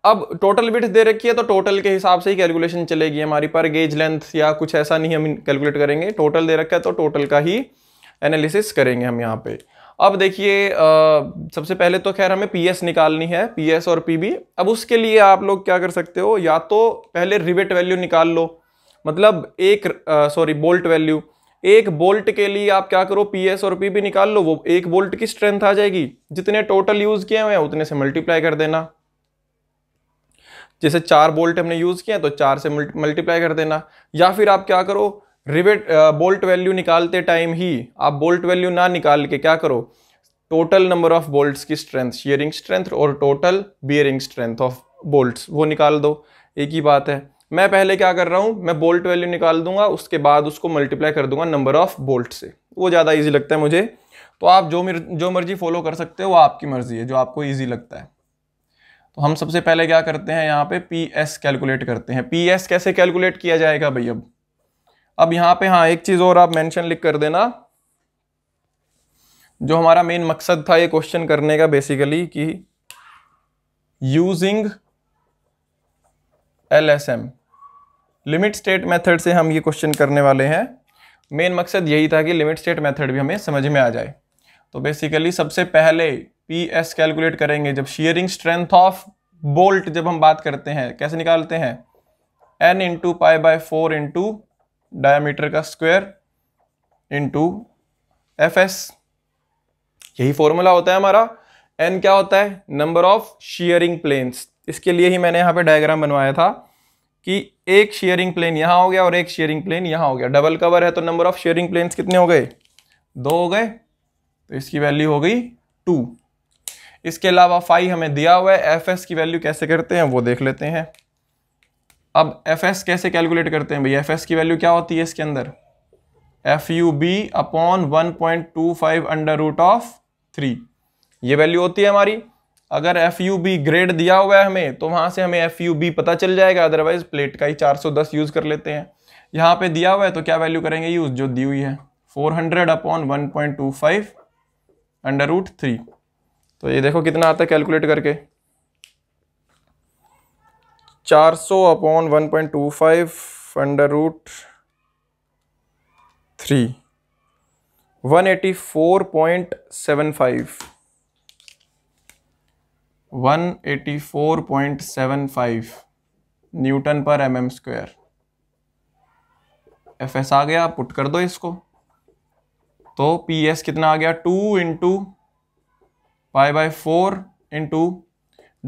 अब टोटल विथ दे रखी है तो टोटल के हिसाब से ही कैलकुलेशन चलेगी हमारी पर गेज लेंथ या कुछ ऐसा नहीं हम कैलकुलेट करेंगे टोटल दे रखा है तो टोटल का ही एनालिसिस करेंगे हम यहाँ पे अब देखिए सबसे पहले तो खैर हमें पीएस निकालनी है पीएस और पीबी अब उसके लिए आप लोग क्या कर सकते हो या तो पहले रिबेट वैल्यू निकाल लो मतलब एक सॉरी बोल्ट वैल्यू एक बोल्ट के लिए आप क्या करो पी और पी भी निकाल लो वो एक बोल्ट की स्ट्रेंथ आ जाएगी जितने टोटल यूज किए हुए हैं उतने से मल्टीप्लाई कर देना जैसे चार बोल्ट हमने यूज किए हैं तो चार से मल्टीप्लाई कर देना या फिर आप क्या करो रिवेट बोल्ट वैल्यू निकालते टाइम ही आप बोल्ट वैल्यू ना निकाल के क्या करो टोटल नंबर ऑफ बोल्ट्स की स्ट्रेंथ शेयरिंग स्ट्रेंथ और total bearing strength of bolts वो निकाल दो एक ही बात है मैं पहले क्या कर रहा हूँ मैं बोल्ट वैल्यू निकाल दूंगा उसके बाद उसको मल्टीप्लाई कर दूंगा नंबर ऑफ बोल्ट से वो ज़्यादा ईजी लगता है मुझे तो आप जो मर, जो मर्जी फॉलो कर सकते हो वो आपकी मर्जी है जो आपको ईजी लगता है तो हम सबसे पहले क्या करते हैं यहाँ पे पी एस कैलकुलेट करते हैं पी एस कैसे कैलकुलेट किया जाएगा भाई अब अब यहाँ पे हाँ एक चीज़ और आप मेंशन लिख कर देना जो हमारा मेन मकसद था ये क्वेश्चन करने का बेसिकली कि using L S M limit state method से हम ये क्वेश्चन करने वाले हैं मेन मकसद यही था कि लिमिट स्टेट मेथड भी हमें समझ में आ जाए तो बेसिकली सबसे पहले पी एस कैलकुलेट करेंगे जब शेयरिंग स्ट्रेंथ ऑफ बोल्ट जब हम बात करते हैं कैसे निकालते हैं N into pi by four into diameter का स्क्वायर इंटू एफ एस यही फॉर्मूला होता है हमारा एन क्या होता है नंबर ऑफ शेयरिंग प्लेन्स इसके लिए ही मैंने यहाँ पे डायग्राम बनवाया था कि एक शेयरिंग प्लेन यहाँ हो गया और एक शेयरिंग प्लेन यहाँ हो गया डबल कवर है तो नंबर ऑफ शेयरिंग प्लेन्स कितने हो गए दो हो गए तो इसकी वैल्यू हो गई टू इसके अलावा फाइव हमें दिया हुआ है एफ एस की वैल्यू कैसे करते हैं वो देख लेते हैं अब एफ एस कैसे कैलकुलेट करते हैं भाई एफ एस की वैल्यू क्या होती है इसके अंदर F U B upon one point two five under root of three ये वैल्यू होती है हमारी अगर एफ यू बी ग्रेड दिया हुआ है हमें तो वहाँ से हमें एफ यू बी पता चल जाएगा अदरवाइज प्लेट का ही 410 यूज़ कर लेते हैं यहाँ पे दिया हुआ है तो क्या वैल्यू करेंगे यूज़ जो दी हुई है 400 hundred upon one point two five under root three तो ये देखो कितना आता है कैलकुलेट करके 400 upon one point two five under root three one eighty four point seven five 184.75 newton पर M M square F S आ गया पुट कर दो इसको तो पी एस कितना आ गया two into five by four into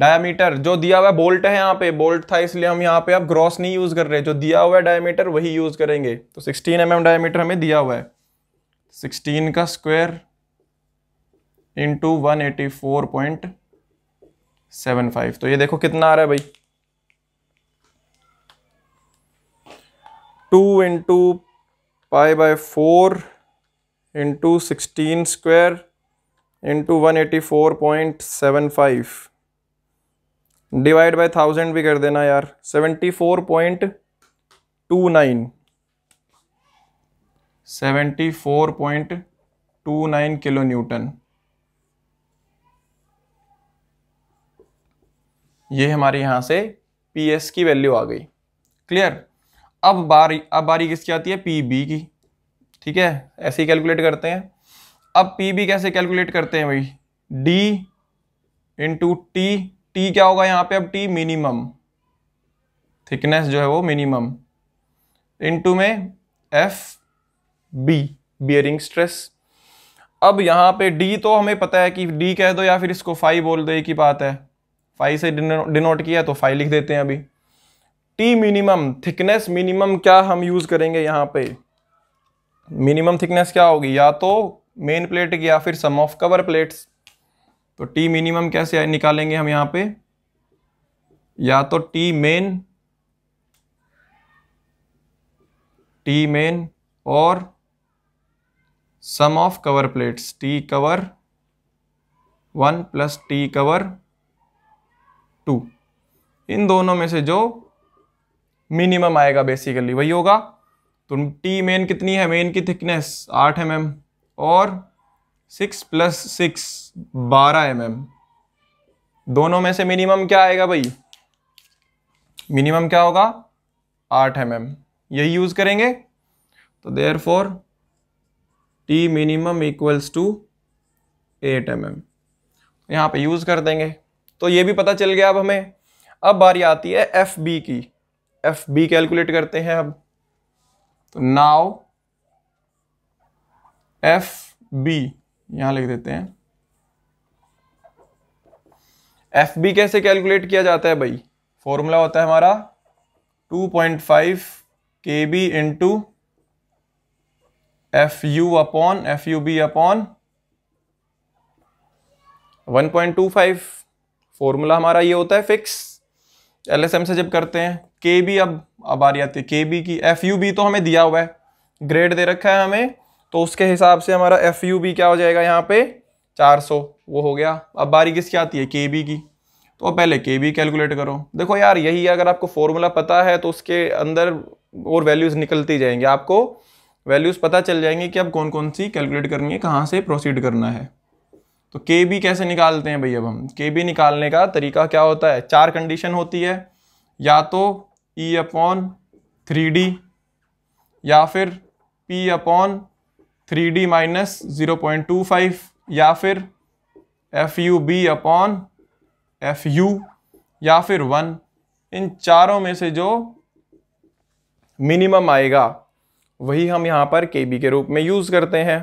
diameter जो दिया हुआ बोल्ट है यहाँ पे बोल्ट था इसलिए हम यहाँ पे अब ग्रॉस नहीं यूज़ कर रहे जो दिया हुआ है डायमीटर वही यूज़ करेंगे तो 16 एम mm डायामीटर हमें दिया हुआ है 16 का square into one eighty four point seven five तो ये देखो कितना आ रहा है भाई two into pi by four into sixteen square into one eighty four point seven five divide by thousand भी कर देना यार seventy four point two nine seventy four point two nine kilo newton ये हमारे यहाँ से पी एस की value आ गई क्लियर अब बारी अब बारी किसकी आती है पी बी की ठीक है ऐसे ही कैलकुलेट करते हैं अब पी बी कैसे कैलकुलेट करते हैं भाई डी इंटू टी टी क्या होगा यहाँ पे अब टी मिनिमम थिकनेस जो है वो मिनिमम इंटू में एफ बी बियरिंग स्ट्रेस अब यहाँ पे डी तो हमें पता है कि डी कह दो या फिर इसको फाइव बोल दो एक ही बात है फाइव से डिनोट किया तो फाइव लिख देते हैं अभी टी मिनिमम थिकनेस मिनिमम क्या हम यूज़ करेंगे यहाँ पे मिनिमम थिकनेस क्या होगी या तो मेन प्लेट या फिर सम ऑफ कवर प्लेट्स तो टी मिनिमम कैसे निकालेंगे हम यहाँ पे या तो टी मेन टी मेन और sum of cover plates T cover one plus T cover two इन दोनों में से जो मिनिमम आएगा बेसिकली वही होगा तो टी मेन कितनी है मेन की थिकनेस आठ एम एम और सिक्स प्लस सिक्स बारह एम एम दोनों में से मिनिमम क्या आएगा भाई मिनिमम क्या होगा आठ एम एम यही यूज करेंगे तो therefore T minimum equals to eight M M यहाँ पे यूज कर देंगे तो ये भी पता चल गया अब हमें अब बारी आती है एफ बी की एफ बी कैलकुलेट करते हैं अब तो नाव एफ बी यहां लिख देते हैं एफ बी कैसे कैलकुलेट किया जाता है भाई फॉर्मूला होता है हमारा 2.5 पॉइंट फाइव के B into F U upon F U B upon one formula हमारा ये होता है फिक्स एल से जब करते हैं के बी अब अब आ रही आती है के बी की एफ यू बी तो हमें दिया हुआ है ग्रेड दे रखा है हमें तो उसके हिसाब से हमारा एफ यू बी क्या हो जाएगा यहाँ पे 400 वो हो गया अब बारी किसकी आती है के बी की तो पहले के बी कैलकुलेट करो देखो यार यही अगर आपको फॉर्मूला पता है तो उसके अंदर और वैल्यूज़ निकलती जाएंगी आपको वैल्यूज़ पता चल जाएंगे कि अब कौन कौन सी कैलकुलेट करनी है कहाँ से प्रोसीड करना है तो के बी कैसे निकालते हैं भाई अब हम के बी निकालने का तरीका क्या होता है चार कंडीशन होती है या तो ई अपॉन थ्री डी या फिर P upon three D minus zero point two five या फिर F U B upon F U या फिर वन इन चारों में से जो मिनिमम आएगा वही हम यहाँ पर के बी के रूप में यूज़ करते हैं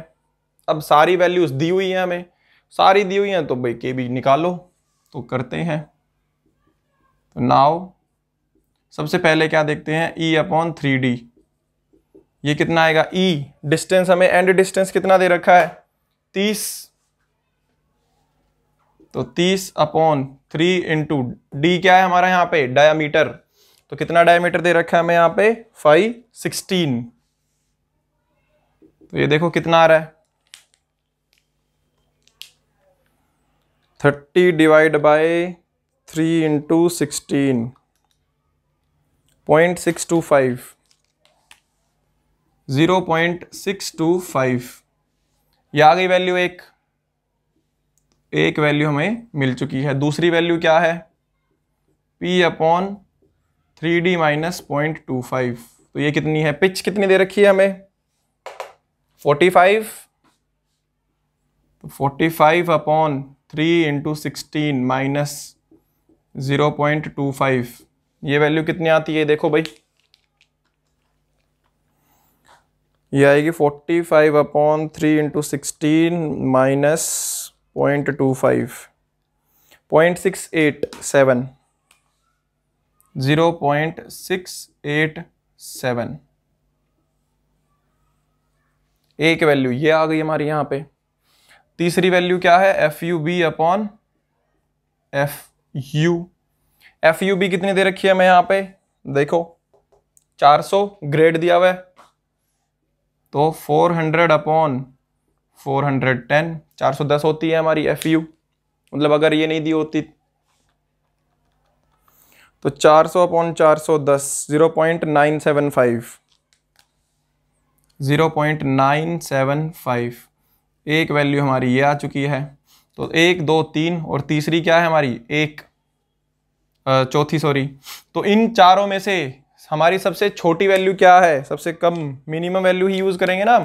अब सारी वैल्यूज़ दी हुई हैं हमें सारी दी हुई हैं तो भाई के बी निकालो तो करते हैं तो नाव सबसे पहले क्या देखते हैं ई अपॉन थ्री डी ये कितना आएगा ई e, डिस्टेंस हमें एंड डिस्टेंस कितना दे रखा है तीस तो तीस अपॉन थ्री इंटू डी क्या है हमारा यहाँ पे डायामीटर तो कितना डायमीटर दे रखा है हमें यहाँ पे फाइव सिक्सटीन तो ये देखो कितना आ रहा है thirty divide by three into sixteen point six two five zero point six two five ये आ गई वैल्यू एक एक वैल्यू हमें मिल चुकी है दूसरी वैल्यू क्या है P upon three D minus point two five तो ये कितनी है पिच कितनी दे रखी है हमें फोर्टी फाइव तो forty five upon three into sixteen minus zero point two five ये वैल्यू कितनी आती है देखो भाई ये आएगी forty five upon three into sixteen minus point two five point six eight seven zero point six eight seven A की value ये आ गई हमारी यहाँ पे तीसरी वैल्यू क्या है F U B upon F U F U B कितनी दे रखी है मैं यहां पे देखो 400 ग्रेड दिया हुआ है तो 400 अपॉन फोर हंड्रेड होती है हमारी एफ यू मतलब अगर ये नहीं दी होती तो 400 अपॉन चार नाइन 0.975 0.975 एक वैल्यू हमारी ये आ चुकी है तो एक दो तीन और तीसरी क्या है हमारी एक चौथी सॉरी तो इन चारों में से हमारी सबसे छोटी वैल्यू क्या है सबसे कम मिनिमम वैल्यू ही यूज़ करेंगे ना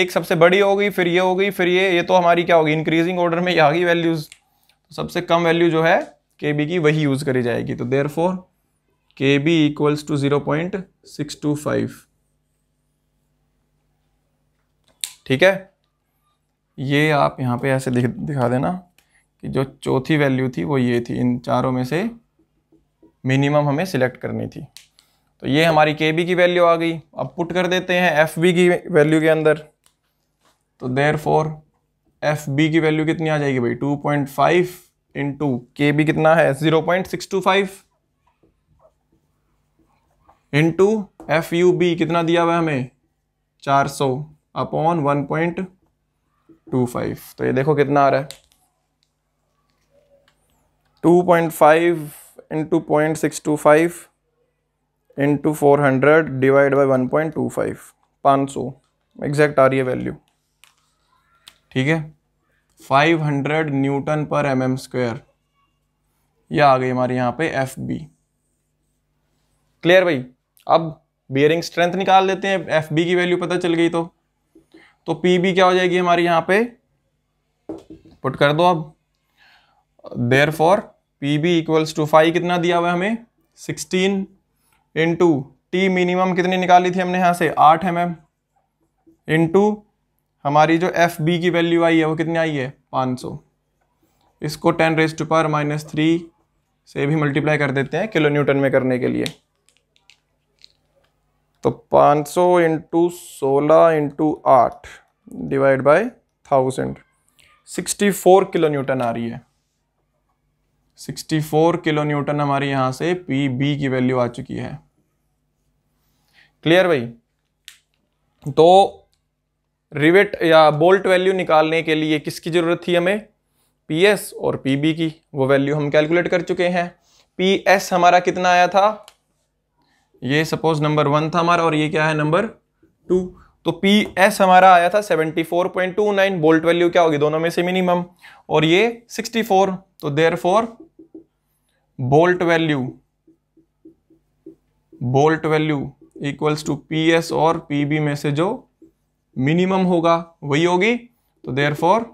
एक सबसे बड़ी हो गई फिर ये हो गई फिर ये ये तो हमारी क्या होगी इंक्रीजिंग ऑर्डर में ये आ गई वैल्यूज़ तो सबसे कम वैल्यू जो है के बी की वही यूज़ करी जाएगी तो therefore K B equals to zero point six two five ठीक है ये आप यहाँ पे ऐसे दिख, दिखा देना कि जो चौथी वैल्यू थी वो ये थी इन चारों में से मिनिमम हमें सिलेक्ट करनी थी तो ये हमारी के बी की वैल्यू आ गई अब पुट कर देते हैं एफ बी की वैल्यू के अंदर तो देर फोर एफ बी की वैल्यू कितनी आ जाएगी भाई two point five into K B कितना है zero point six two five into F U B कितना दिया हुआ हमें चार सौ upon one point two five तो ये देखो कितना आ रहा है two point five into point six two five into four hundred divide by one point two five पाँच सौ एग्जैक्ट आ रही है वैल्यू ठीक है फाइव हंड्रेड न्यूटन पर एम एम स्क्वेयर यह आ गई हमारे यहाँ पे एफ बी क्लियर भाई अब बियरिंग स्ट्रेंथ निकाल लेते हैं एफ बी की वैल्यू पता चल गई तो तो पी बी क्या हो जाएगी हमारी यहां पे पुट कर दो अब therefore P B equals to five कितना दिया हुआ है हमें सिक्सटीन इंटू टी मिनिमम कितनी निकाली थी हमने यहां से आठ एम एम इंटू हमारी जो एफ बी की वैल्यू आई है वो कितनी आई है पाँच सौ इसको टेन रेस्ट पर माइनस थ्री से भी मल्टीप्लाई कर देते हैं किलो न्यूटन में करने के लिए तो 500 सौ इंटू सोलह इंटू आठ divide by thousand sixty four kilo newton आ रही है सिक्सटी फोर किलो न्यूटन हमारी यहां से पी बी की वैल्यू आ चुकी है क्लियर भाई तो रिवेट या बोल्ट वैल्यू निकालने के लिए किसकी ज़रूरत थी हमें पी एस और पी बी की वो वैल्यू हम कैलकुलेट कर चुके हैं पी एस हमारा कितना आया था ये सपोज नंबर वन था हमारा और ये क्या है नंबर टू तो पी एस हमारा आया था 74.29 बोल्ट वैल्यू क्या होगी दोनों में से मिनिमम और ये 64 तो therefore bolt value bolt value equals to P S और पी बी में से जो मिनिमम होगा वही होगी तो देर फोर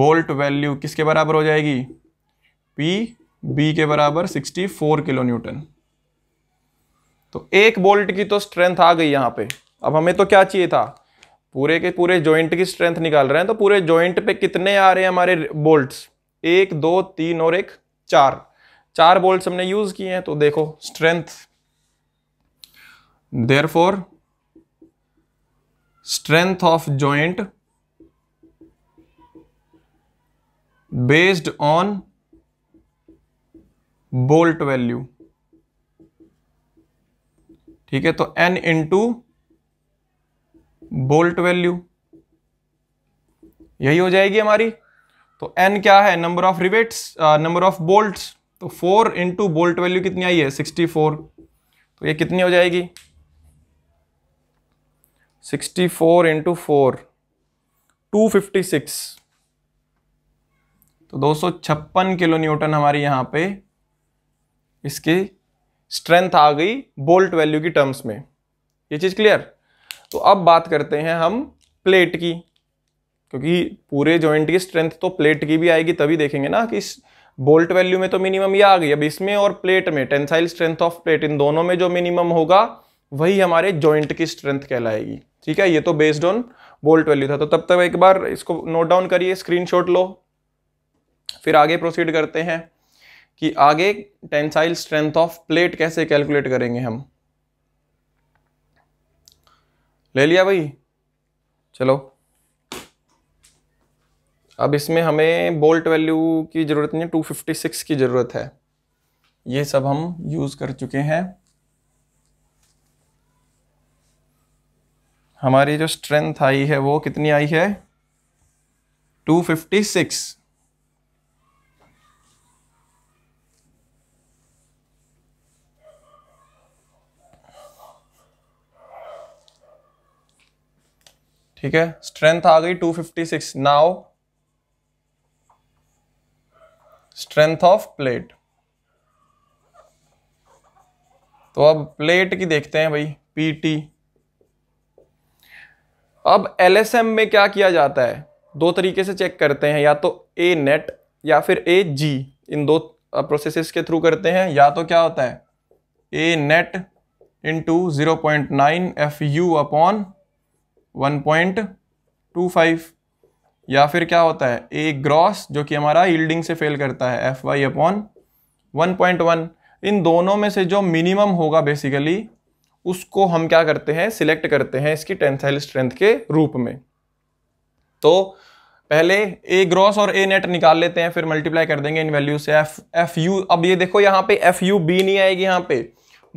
बोल्ट वैल्यू किसके बराबर हो जाएगी पी बी के बराबर 64 किलो न्यूटन तो एक बोल्ट की तो स्ट्रेंथ आ गई यहाँ पे अब हमें तो क्या चाहिए था पूरे के पूरे जॉइंट की स्ट्रेंथ निकाल रहे हैं तो पूरे जॉइंट पे कितने आ रहे हैं हमारे बोल्ट्स एक दो तीन और एक चार चार बोल्ट हमने यूज किए हैं तो देखो strength therefore strength of joint based on bolt value ठीक है तो एन इंटू बोल्ट वैल्यू यही हो जाएगी हमारी तो एन क्या है number of rivets number of bolt तो फोर इंटू बोल्ट वैल्यू कितनी आई है सिक्सटी फोर तो ये कितनी हो जाएगी sixty four into four two fifty six तो दो सौ छप्पन किलो न्यूटन हमारी यहां पे इसकी स्ट्रेंथ आ गई बोल्ट वैल्यू की टर्म्स में ये चीज़ क्लियर तो अब बात करते हैं हम प्लेट की क्योंकि पूरे जॉइंट की स्ट्रेंथ तो प्लेट की भी आएगी तभी देखेंगे ना कि बोल्ट वैल्यू में तो मिनिमम ये आ गई अब इसमें और प्लेट में टेंसाइल स्ट्रेंथ ऑफ प्लेट इन दोनों में जो मिनिमम होगा वही हमारे जॉइंट की स्ट्रेंथ कहलाएगी ठीक है ये तो बेस्ड ऑन बोल्ट वैल्यू था तो तब तक एक बार इसको नोट डाउन करिए स्क्रीनशॉट लो फिर आगे प्रोसीड करते हैं कि आगे टेंसाइल स्ट्रेंथ ऑफ प्लेट कैसे कैलकुलेट करेंगे हम ले लिया भाई चलो अब इसमें हमें बोल्ट वैल्यू की ज़रूरत नहीं टू फिफ्टी सिक्स की ज़रूरत है ये सब हम यूज़ कर चुके हैं हमारी जो स्ट्रेंथ आई है वो कितनी आई है टू फिफ्टी सिक्स ठीक है स्ट्रेंथ आ गई 256 नाउ स्ट्रेंथ ऑफ प्लेट तो अब प्लेट की देखते हैं भाई पीटी अब एलएसएम में क्या किया जाता है दो तरीके से चेक करते हैं या तो ए नेट या फिर ए जी इन दो प्रोसेस के थ्रू करते हैं या तो क्या होता है A net into zero point nine F U upon one point two five या फिर क्या होता है ए ग्रॉस जो कि हमारा यील्डिंग से फेल करता है F Y upon one point one इन दोनों में से जो मिनिमम होगा बेसिकली उसको हम क्या करते हैं सिलेक्ट करते हैं इसकी टेंथाइल स्ट्रेंथ के रूप में तो पहले ए ग्रॉस और ए नेट निकाल लेते हैं फिर मल्टीप्लाई कर देंगे इन वैल्यू से एफ एफ यू अब ये देखो यहाँ पे एफ यू बी नहीं आएगी यहाँ पे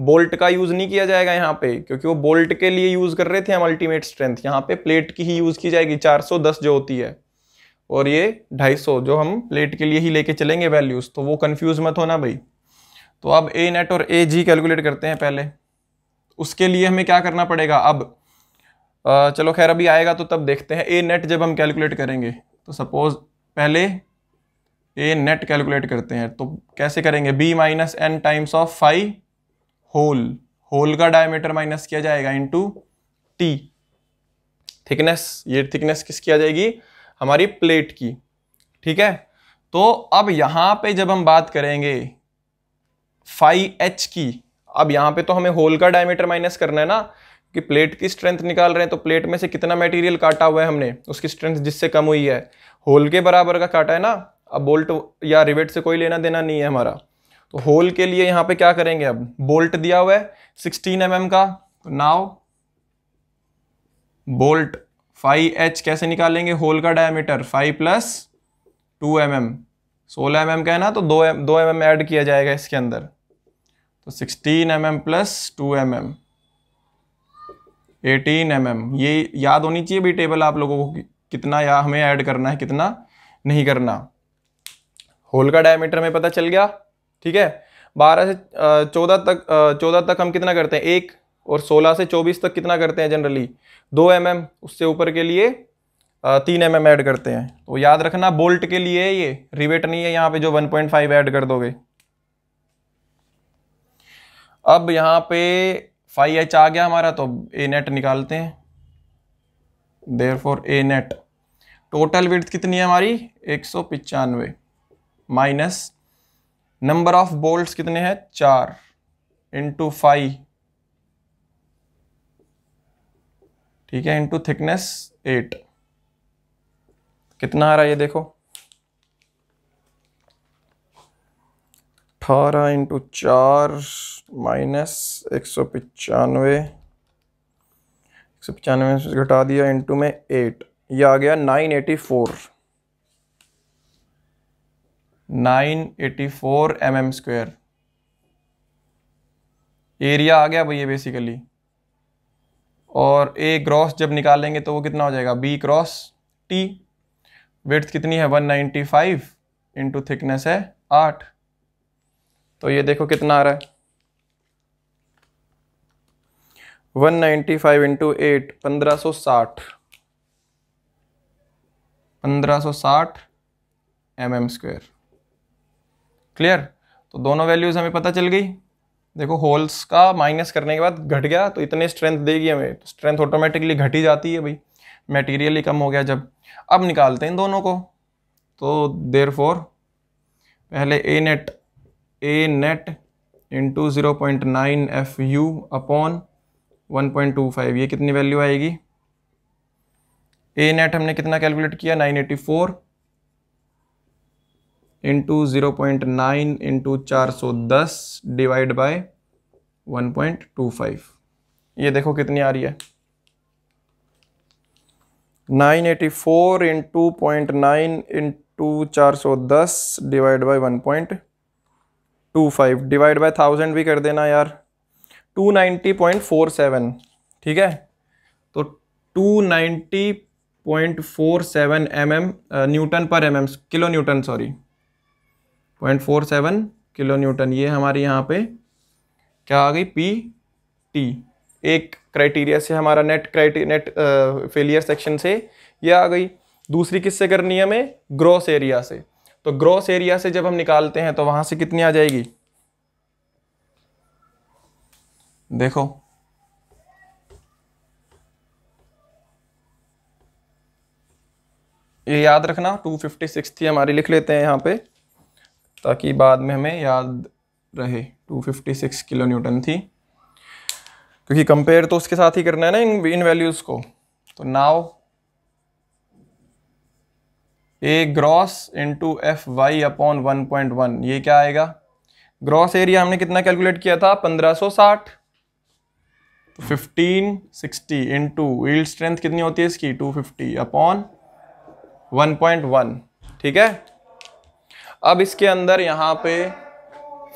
बोल्ट का यूज नहीं किया जाएगा यहाँ पे क्योंकि वो बोल्ट के लिए यूज कर रहे थे हम अल्टीमेट स्ट्रेंथ यहाँ पे प्लेट की ही यूज की जाएगी 410 जो होती है और ये 250 जो हम प्लेट के लिए ही लेके चलेंगे वैल्यूज तो वो कंफ्यूज मत होना भाई तो अब ए नेट और ए जी कैलकुलेट करते हैं पहले उसके लिए हमें क्या करना पड़ेगा अब चलो खैर अभी आएगा तो तब देखते हैं ए नेट जब हम कैलकुलेट करेंगे तो सपोज पहले ए नेट कैलकुलेट करते हैं तो कैसे करेंगे B minus N times of five hole hole का डायमीटर माइनस किया जाएगा टू टी थिकनेस ये थिकनेस किस आ जाएगी हमारी प्लेट की ठीक है तो अब यहाँ पे जब हम बात करेंगे फाइव एच की अब यहाँ पे तो हमें होल का डायमीटर माइनस करना है ना कि प्लेट की स्ट्रेंथ निकाल रहे हैं तो प्लेट में से कितना मटेरियल काटा हुआ है हमने उसकी स्ट्रेंथ जिससे कम हुई है होल के बराबर का काटा है ना अब बोल्ट या रिवेट से कोई लेना देना नहीं है हमारा तो होल के लिए यहां पे क्या करेंगे अब बोल्ट दिया हुआ है सिक्सटीन एम mm का नाव बोल्ट फाइव एच कैसे निकालेंगे होल का diameter five plus two M M सोलह एम mm एम का है ना तो दो एम दो एम एम ऐड किया जाएगा इसके अंदर तो sixteen M M plus two M M eighteen M M ये याद होनी चाहिए भी टेबल आप लोगों को कितना या हमें ऐड करना है कितना नहीं करना होल का डायमीटर में पता चल गया ठीक है बारह से चौदह तक चौदह तक हम कितना करते हैं एक और सोलह से चौबीस तक कितना करते हैं जनरली दो एम mm, उससे ऊपर के लिए तीन एम mm ऐड करते हैं तो याद रखना बोल्ट के लिए ये रिवेट नहीं है यहाँ पे जो 1.5 ऐड कर दोगे अब यहाँ पे फाइव एच आ गया हमारा तो ए नेट निकालते हैं therefore A net total width कितनी है हमारी एक सौ पिचानवे माइनस नंबर ऑफ बोल्ट्स कितने हैं चार इंटू फाइव ठीक है इंटू थिकनेस एट कितना आ रहा है ये देखो अठारह इंटू चार माइनस एक सौ पचानवे एक सौ पचानवे घटा दिया इंटू में एट ये आ गया nine eighty four nine eighty four M M square area आ गया भैया बेसिकली और ए क्रॉस जब निकालेंगे तो वो कितना हो जाएगा बी क्रॉस टी विड्थ कितनी है 195 नाइन्टी फाइव इंटू थिकनेस है आठ तो ये देखो कितना आ रहा है 195 नाइन्टी फाइव इंटू एट पंद्रह सौ साठ पंद्रह सौ साठ एम एम स्क्वेयर क्लियर तो दोनों वैल्यूज हमें पता चल गई देखो होल्स का माइनस करने के बाद घट गया तो इतने स्ट्रेंथ देगी हमें तो स्ट्रेंथ ऑटोमेटिकली घट ही जाती है भाई मटेरियल ही कम हो गया जब अब निकालते हैं दोनों को तो देर फोर पहले A net A net into zero point nine F U upon one point two five ये कितनी वैल्यू आएगी ए नेट हमने कितना कैलकुलेट किया nine eighty four into zero point nine into चार सौ दस divide by one point two five ये देखो कितनी आ रही है nine eighty four into point nine into चार सौ दस divide by one point two five divide by thousand भी कर देना यार two ninety point four seven ठीक है तो two ninety point four seven M M newton पर M M kilo Newton sorry point four seven kilo newton ये हमारे यहाँ पे क्या आ गई पी टी एक क्राइटेरिया से हमारा नेट क्राइटे नेट फेलियर सेक्शन से ये आ गई दूसरी किससे करनी है हमें ग्रॉस एरिया से तो ग्रॉस एरिया से जब हम निकालते हैं तो वहां से कितनी आ जाएगी देखो ये याद रखना टू फिफ्टी सिक्स थी हमारी लिख लेते हैं यहाँ पे ताकि बाद में हमें याद रहे 256 किलो न्यूटन थी क्योंकि कंपेयर तो उसके साथ ही करना है ना इन इन वैल्यूज़ को तो now A gross into F Y upon one point one ये क्या आएगा ग्रॉस एरिया हमने कितना कैलकुलेट किया था 1560 तो 1560 इंटू ईल्ड स्ट्रेंथ कितनी होती है इसकी 250 अपॉन 1.1 ठीक है अब इसके अंदर यहाँ पे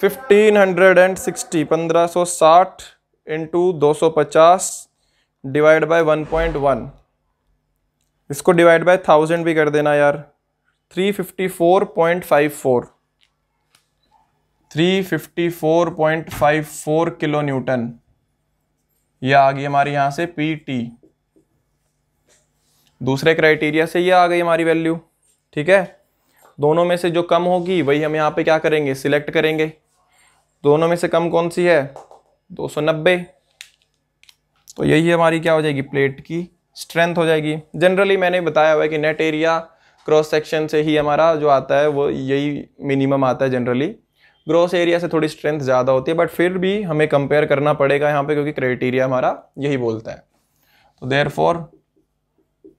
1560 1560 इंटू 250 डिवाइड बाय 1.1 इसको डिवाइड बाय थाउजेंड भी कर देना यार 354.54 354.54 किलो न्यूटन ये आ गई हमारी यहाँ से पी टी दूसरे क्राइटेरिया से ये आ गई हमारी वैल्यू ठीक है दोनों में से जो कम होगी वही हम यहाँ पे क्या करेंगे सिलेक्ट करेंगे दोनों में से कम कौन सी है 290 तो यही हमारी क्या हो जाएगी प्लेट की स्ट्रेंथ हो जाएगी जनरली मैंने बताया हुआ है कि नेट एरिया क्रॉस सेक्शन से ही हमारा जो आता है वो यही मिनिमम आता है जनरली ग्रॉस एरिया से थोड़ी स्ट्रेंथ ज़्यादा होती है बट फिर भी हमें कंपेयर करना पड़ेगा यहाँ पे क्योंकि क्राइटेरिया हमारा यही बोलता है तो देयर फॉर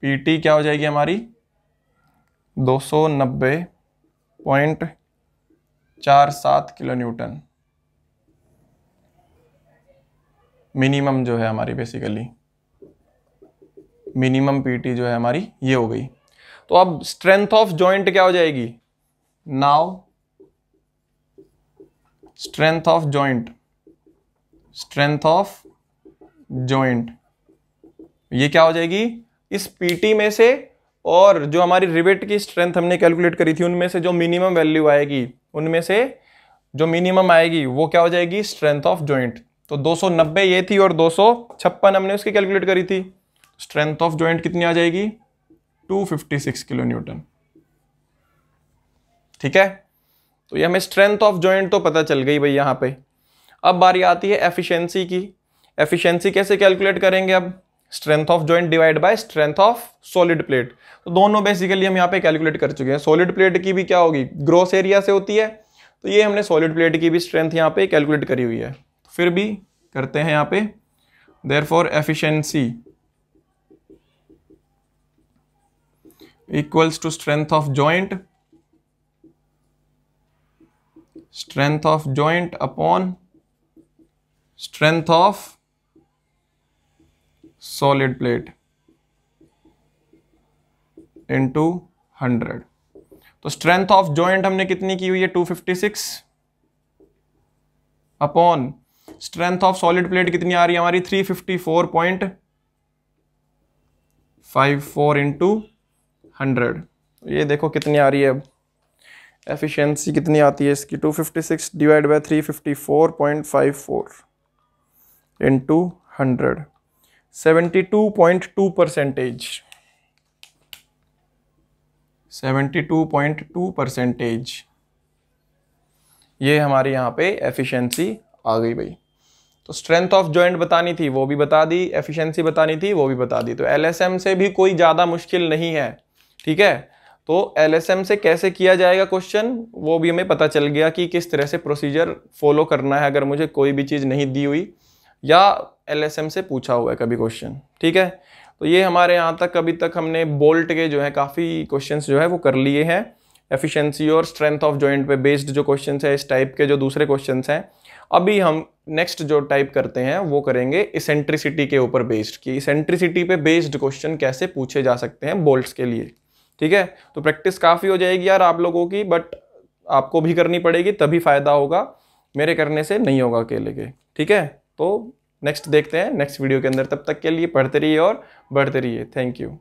पी क्या हो जाएगी हमारी दो सौ नब्बे पॉइंट चार सात किलो न्यूटन मिनिमम जो है हमारी बेसिकली मिनिमम पीटी जो है हमारी ये हो गई तो अब स्ट्रेंथ ऑफ जॉइंट क्या हो जाएगी now strength of joint strength of joint ये क्या हो जाएगी इस पीटी में से और जो हमारी रिवेट की स्ट्रेंथ हमने कैलकुलेट करी थी उनमें से जो मिनिमम वैल्यू आएगी उनमें से जो मिनिमम आएगी वो क्या हो जाएगी स्ट्रेंथ ऑफ ज्वाइंट तो 290 ये थी और दो हमने उसकी कैलकुलेट करी थी स्ट्रेंथ ऑफ ज्वाइंट कितनी आ जाएगी 256 किलो न्यूटन ठीक है तो ये हमें स्ट्रेंथ ऑफ जॉइंट तो पता चल गई भाई यहाँ पे अब बारी आती है एफिशिएंसी की एफिशिएंसी कैसे कैलकुलेट करेंगे अब strength of joint divide by strength of solid plate तो दोनों बेसिकली हम यहाँ पे कैलकुलेट कर चुके हैं सॉलिड प्लेट की भी क्या होगी ग्रोस एरिया से होती है तो ये हमने सॉलिड प्लेट की भी स्ट्रेंथ यहाँ पे कैलकुलेट करी हुई है तो फिर भी करते हैं यहाँ पे therefore efficiency equals to strength of joint strength of joint upon strength of solid plate into 100 तो स्ट्रेंथ ऑफ जॉइंट हमने कितनी की हुई है 256 upon strength of solid plate कितनी आ रही है हमारी 354.54 इंटू हंड्रेड ये देखो कितनी आ रही है अब एफिशिएंसी कितनी आती है इसकी 256 divide by 354.54 into hundred 72.2 percentage 72.2 percentage ये हमारे यहाँ पे एफिशिएंसी आ गई भाई तो स्ट्रेंथ ऑफ जॉइंट बतानी थी वो भी बता दी एफिशिएंसी बतानी थी वो भी बता दी तो एलएसएम से भी कोई ज़्यादा मुश्किल नहीं है ठीक है तो एलएसएम से कैसे किया जाएगा क्वेश्चन वो भी हमें पता चल गया कि किस तरह से प्रोसीजर फॉलो करना है अगर मुझे कोई भी चीज़ नहीं दी हुई या एल से पूछा हुआ है कभी क्वेश्चन ठीक है तो ये हमारे यहाँ तक अभी तक हमने बोल्ट के जो है काफ़ी क्वेश्चन जो है वो कर लिए हैं एफिशिएंसी और स्ट्रेंथ ऑफ जॉइंट पे बेस्ड जो क्वेश्चन है इस टाइप के जो दूसरे क्वेश्चन हैं अभी हम नेक्स्ट जो टाइप करते हैं वो करेंगे इसेंट्रिसिटी के ऊपर बेस्ड कि इसेंट्रिसिटी पे बेस्ड क्वेश्चन कैसे पूछे जा सकते हैं बोल्ट्स के लिए ठीक है तो प्रैक्टिस काफ़ी हो जाएगी यार आप लोगों की बट आपको भी करनी पड़ेगी तभी फ़ायदा होगा मेरे करने से नहीं होगा अकेले के ठीक है तो नेक्स्ट देखते हैं नेक्स्ट वीडियो के अंदर तब तक के लिए पढ़ते रहिए और बढ़ते रहिए थैंक यू